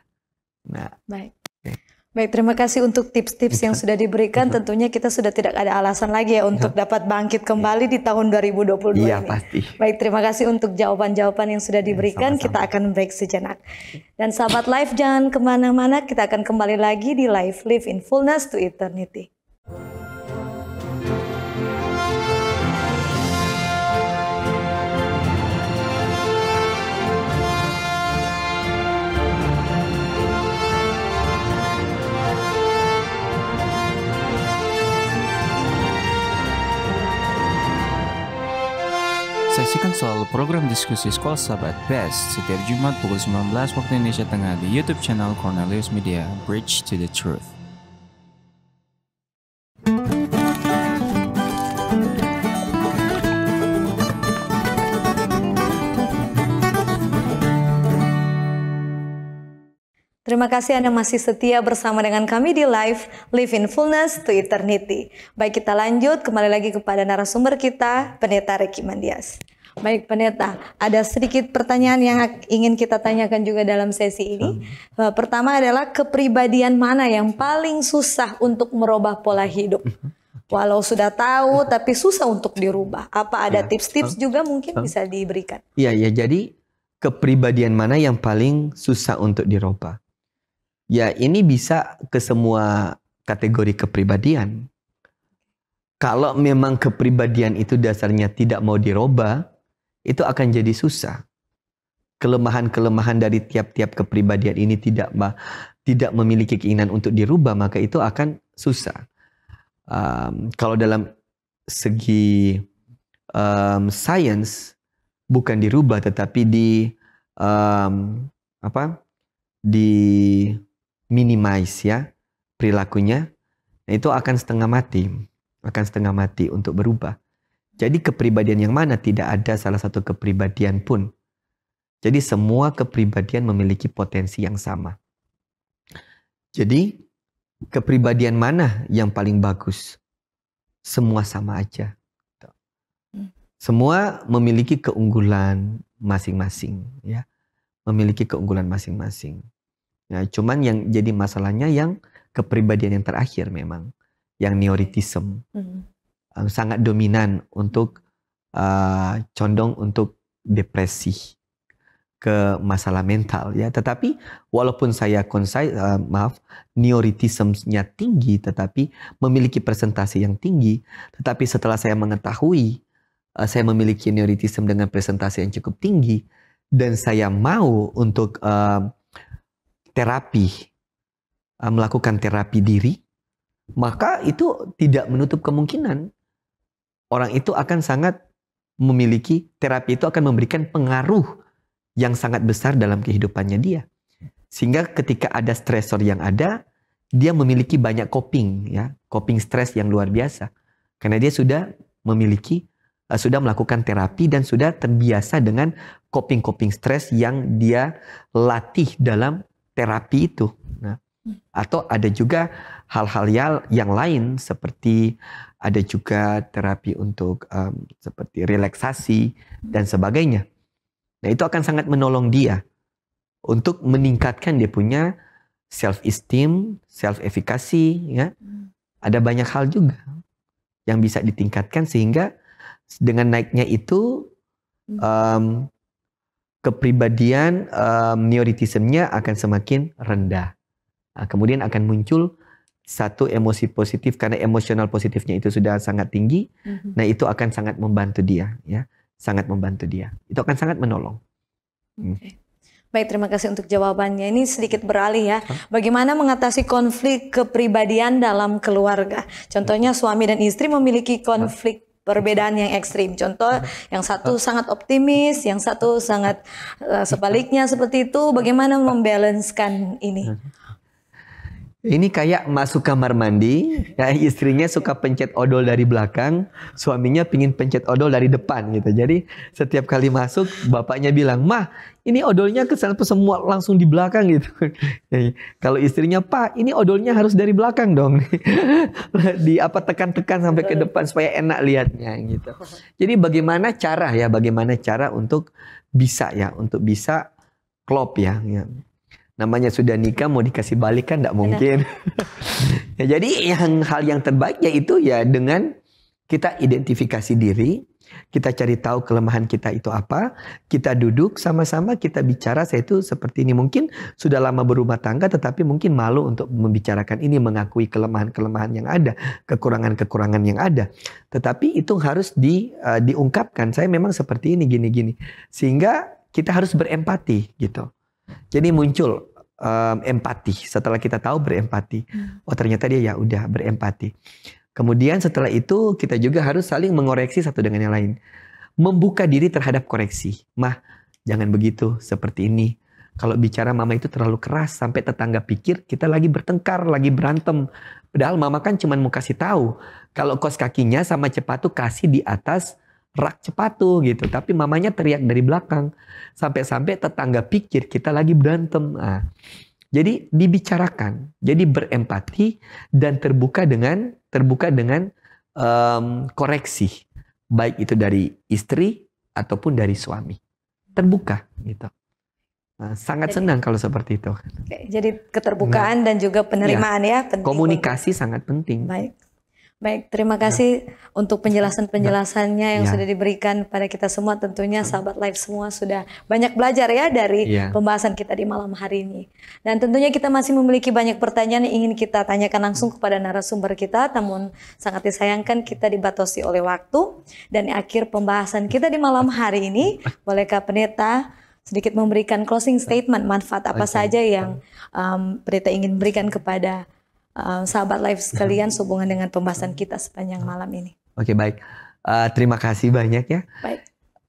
Nah, Baik. Baik, terima kasih untuk tips-tips yang sudah diberikan. Tentunya kita sudah tidak ada alasan lagi ya untuk iya. dapat bangkit iya. kembali di tahun 2022 ya, ini. pasti. Baik, terima kasih untuk jawaban-jawaban yang sudah iya, diberikan. Ya, sama -sama. Kita akan break sejenak. Dan sahabat live jangan kemana-mana. Kita akan kembali lagi di live Live in Fullness to Eternity. Saksikan selalu program diskusi Sekolah Sahabat Best setiap Jumat pukul 19 waktu Indonesia Tengah di YouTube channel Cornelius Media Bridge to the Truth. Terima kasih Anda masih setia bersama dengan kami di live Live in Fullness to Eternity. Baik kita lanjut kembali lagi kepada narasumber kita, Pendeta Ricky Mandias. Baik pendeta, ada sedikit pertanyaan yang ingin kita tanyakan juga dalam sesi ini. Eh, pertama adalah kepribadian mana yang paling susah untuk merubah pola hidup? Walau sudah tahu tapi susah untuk dirubah. Apa ada ya. tips-tips juga mungkin bisa diberikan? Iya, ya. Jadi kepribadian mana yang paling susah untuk dirubah? Ya, ini bisa ke semua kategori kepribadian. Kalau memang kepribadian itu dasarnya tidak mau dirubah, itu akan jadi susah. Kelemahan-kelemahan dari tiap-tiap kepribadian ini tidak tidak memiliki keinginan untuk dirubah, maka itu akan susah. Um, kalau dalam segi um, ehm, science bukan dirubah, tetapi di um, apa di minimize ya perilakunya, itu akan setengah mati, akan setengah mati untuk berubah. Jadi kepribadian yang mana tidak ada salah satu kepribadian pun. Jadi semua kepribadian memiliki potensi yang sama. Jadi kepribadian mana yang paling bagus? Semua sama aja. Semua memiliki keunggulan masing-masing, ya. Memiliki keunggulan masing-masing. Nah, cuman yang jadi masalahnya yang kepribadian yang terakhir memang, yang neoritism. Hmm Um, sangat dominan untuk uh, condong untuk depresi ke masalah mental ya tetapi walaupun saya konsai uh, maaf neoritismnya tinggi tetapi memiliki presentasi yang tinggi tetapi setelah saya mengetahui uh, saya memiliki neoritism dengan presentasi yang cukup tinggi dan saya mau untuk uh, terapi uh, melakukan terapi diri maka itu tidak menutup kemungkinan orang itu akan sangat memiliki terapi itu akan memberikan pengaruh yang sangat besar dalam kehidupannya dia. Sehingga ketika ada stresor yang ada, dia memiliki banyak coping ya, coping stres yang luar biasa. Karena dia sudah memiliki eh, sudah melakukan terapi dan sudah terbiasa dengan coping-coping stres yang dia latih dalam terapi itu. Nah, atau ada juga hal-hal ya, yang lain seperti ada juga terapi untuk um, seperti relaksasi dan sebagainya. Nah, itu akan sangat menolong dia untuk meningkatkan dia punya self esteem, self efikasi ya. Hmm. Ada banyak hal juga yang bisa ditingkatkan sehingga dengan naiknya itu um, kepribadian um, akan semakin rendah. Nah, kemudian akan muncul satu emosi positif karena emosional positifnya itu sudah sangat tinggi mm-hmm. nah itu akan sangat membantu dia ya sangat membantu dia itu akan sangat menolong hmm. okay. Baik, terima kasih untuk jawabannya. Ini sedikit beralih ya. Bagaimana mengatasi konflik kepribadian dalam keluarga? Contohnya suami dan istri memiliki konflik perbedaan yang ekstrim. Contoh yang satu sangat optimis, yang satu sangat uh, sebaliknya seperti itu. Bagaimana membalanskan ini? Ini kayak masuk kamar mandi, ya istrinya suka pencet odol dari belakang, suaminya pingin pencet odol dari depan gitu. Jadi setiap kali masuk, bapaknya bilang, mah ini odolnya kesan semua langsung di belakang gitu. Kalau istrinya, pak ini odolnya harus dari belakang dong. di apa tekan-tekan sampai ke depan supaya enak liatnya gitu. Jadi bagaimana cara ya, bagaimana cara untuk bisa ya, untuk bisa klop ya, ya namanya sudah nikah mau dikasih balik kan tidak mungkin. ya, jadi yang hal yang terbaik yaitu ya dengan kita identifikasi diri, kita cari tahu kelemahan kita itu apa, kita duduk sama-sama kita bicara saya itu seperti ini mungkin sudah lama berumah tangga tetapi mungkin malu untuk membicarakan ini mengakui kelemahan-kelemahan yang ada, kekurangan-kekurangan yang ada. Tetapi itu harus di uh, diungkapkan saya memang seperti ini gini-gini. Sehingga kita harus berempati gitu. Jadi muncul um, empati. Setelah kita tahu berempati, hmm. oh ternyata dia ya udah berempati. Kemudian setelah itu kita juga harus saling mengoreksi satu dengan yang lain. Membuka diri terhadap koreksi. Mah, jangan begitu seperti ini. Kalau bicara mama itu terlalu keras sampai tetangga pikir kita lagi bertengkar, lagi berantem. Padahal mama kan cuma mau kasih tahu kalau kos kakinya sama cepat tuh kasih di atas rak sepatu gitu. Tapi mamanya teriak dari belakang. Sampai-sampai tetangga pikir kita lagi berantem. Nah, jadi dibicarakan. Jadi berempati dan terbuka dengan terbuka dengan um, koreksi. Baik itu dari istri ataupun dari suami. Terbuka gitu. Ah, sangat jadi, senang kalau seperti itu. Jadi keterbukaan nah, dan juga penerimaan iya. ya, ya Komunikasi sangat penting. Baik. Baik, terima ya. kasih ya. untuk penjelasan-penjelasannya yang ya. sudah diberikan pada kita semua. Tentunya ya. sahabat live semua sudah banyak belajar ya dari ya. pembahasan kita di malam hari ini. Dan tentunya kita masih memiliki banyak pertanyaan yang ingin kita tanyakan langsung kepada narasumber kita. Namun sangat disayangkan kita dibatasi oleh waktu. Dan akhir pembahasan kita di malam hari ini, bolehkah pendeta sedikit memberikan closing statement manfaat apa okay. saja yang um, pendeta ingin berikan kepada Eh, sahabat live mm-hmm. sekalian sehubungan dengan pembahasan kita sepanjang malam ini. Oke, baik. Uh, terima kasih banyak ya. Baik.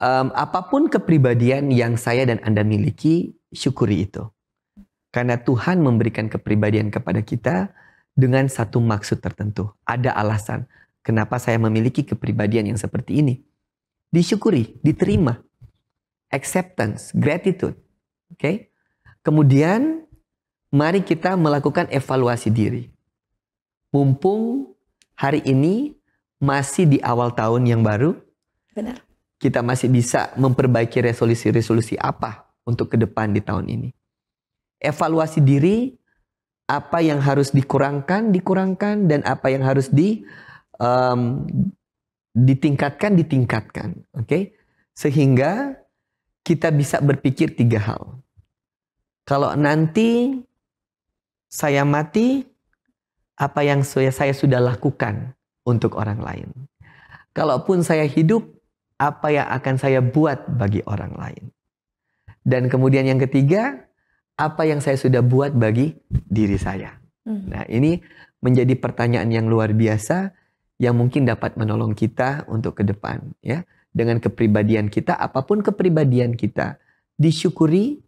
Um, apapun kepribadian yang saya dan Anda miliki, syukuri itu. Karena Tuhan memberikan kepribadian kepada kita dengan satu maksud tertentu. Ada alasan kenapa saya memiliki kepribadian yang seperti ini. Disyukuri, diterima. Acceptance, gratitude. Oke. Okay? Kemudian mari kita melakukan evaluasi diri mumpung hari ini masih di awal tahun yang baru. Benar. Kita masih bisa memperbaiki resolusi-resolusi apa untuk ke depan di tahun ini. Evaluasi diri apa yang harus dikurangkan dikurangkan dan apa yang harus di um, ditingkatkan ditingkatkan, oke? Okay? Sehingga kita bisa berpikir tiga hal. Kalau nanti saya mati, apa yang saya sudah lakukan untuk orang lain. Kalaupun saya hidup, apa yang akan saya buat bagi orang lain. Dan kemudian yang ketiga, apa yang saya sudah buat bagi diri saya. Hmm. Nah ini menjadi pertanyaan yang luar biasa yang mungkin dapat menolong kita untuk ke depan ya dengan kepribadian kita apapun kepribadian kita disyukuri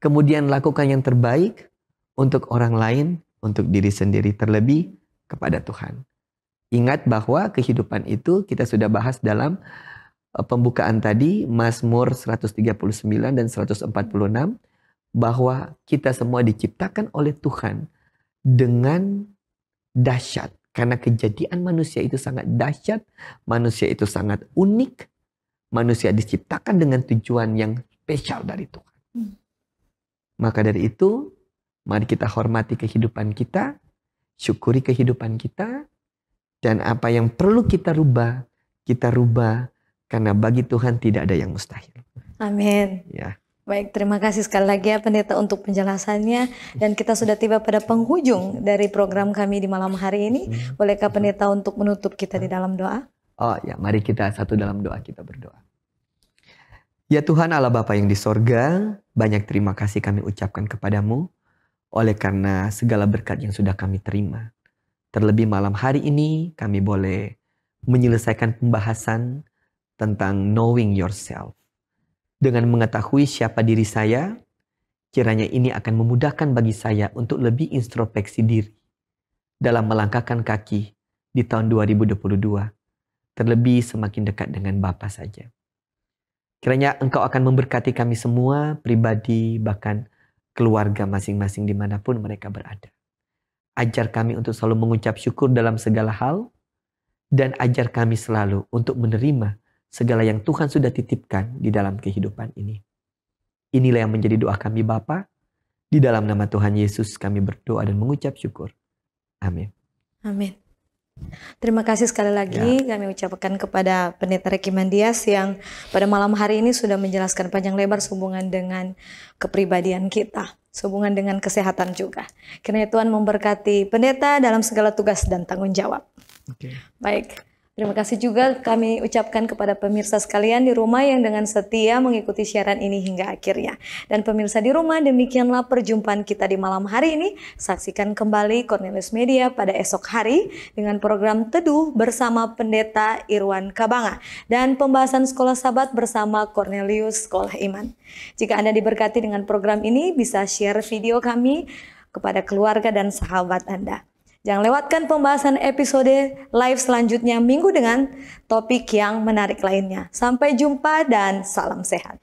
kemudian lakukan yang terbaik untuk orang lain untuk diri sendiri terlebih kepada Tuhan. Ingat bahwa kehidupan itu kita sudah bahas dalam eh, pembukaan tadi Mazmur 139 dan 146 bahwa kita semua diciptakan oleh Tuhan dengan dahsyat karena kejadian manusia itu sangat dahsyat, manusia itu sangat unik, manusia diciptakan dengan tujuan yang spesial dari Tuhan. Hmm. Maka dari itu Mari kita hormati kehidupan kita, syukuri kehidupan kita, dan apa yang perlu kita rubah, kita rubah karena bagi Tuhan tidak ada yang mustahil. Amin. Ya. Baik, terima kasih sekali lagi ya pendeta untuk penjelasannya dan kita sudah tiba pada penghujung dari program kami di malam hari ini. Bolehkah pendeta untuk menutup kita di dalam doa? Oh ya, mari kita satu dalam doa kita berdoa. Ya Tuhan Allah Bapa yang di sorga, banyak terima kasih kami ucapkan kepadamu oleh karena segala berkat yang sudah kami terima. Terlebih malam hari ini kami boleh menyelesaikan pembahasan tentang knowing yourself. Dengan mengetahui siapa diri saya, kiranya ini akan memudahkan bagi saya untuk lebih introspeksi diri dalam melangkahkan kaki di tahun 2022, terlebih semakin dekat dengan Bapa saja. Kiranya engkau akan memberkati kami semua, pribadi, bahkan keluarga masing-masing dimanapun mereka berada. Ajar kami untuk selalu mengucap syukur dalam segala hal dan ajar kami selalu untuk menerima segala yang Tuhan sudah titipkan di dalam kehidupan ini. Inilah yang menjadi doa kami Bapa. Di dalam nama Tuhan Yesus kami berdoa dan mengucap syukur. Amin. Amin. Terima kasih sekali lagi ya. kami ucapkan kepada Pendeta Reki Mandias yang pada malam hari ini sudah menjelaskan panjang lebar hubungan dengan kepribadian kita, hubungan dengan kesehatan juga. Kiranya Tuhan memberkati pendeta dalam segala tugas dan tanggung jawab. Okay. Baik. Terima kasih juga kami ucapkan kepada pemirsa sekalian di rumah yang dengan setia mengikuti siaran ini hingga akhirnya. Dan pemirsa di rumah, demikianlah perjumpaan kita di malam hari ini. Saksikan kembali Cornelius Media pada esok hari dengan program Teduh bersama Pendeta Irwan Kabanga dan pembahasan Sekolah Sabat bersama Cornelius Sekolah Iman. Jika Anda diberkati dengan program ini, bisa share video kami kepada keluarga dan sahabat Anda. Jangan lewatkan pembahasan episode live selanjutnya minggu dengan topik yang menarik lainnya. Sampai jumpa dan salam sehat.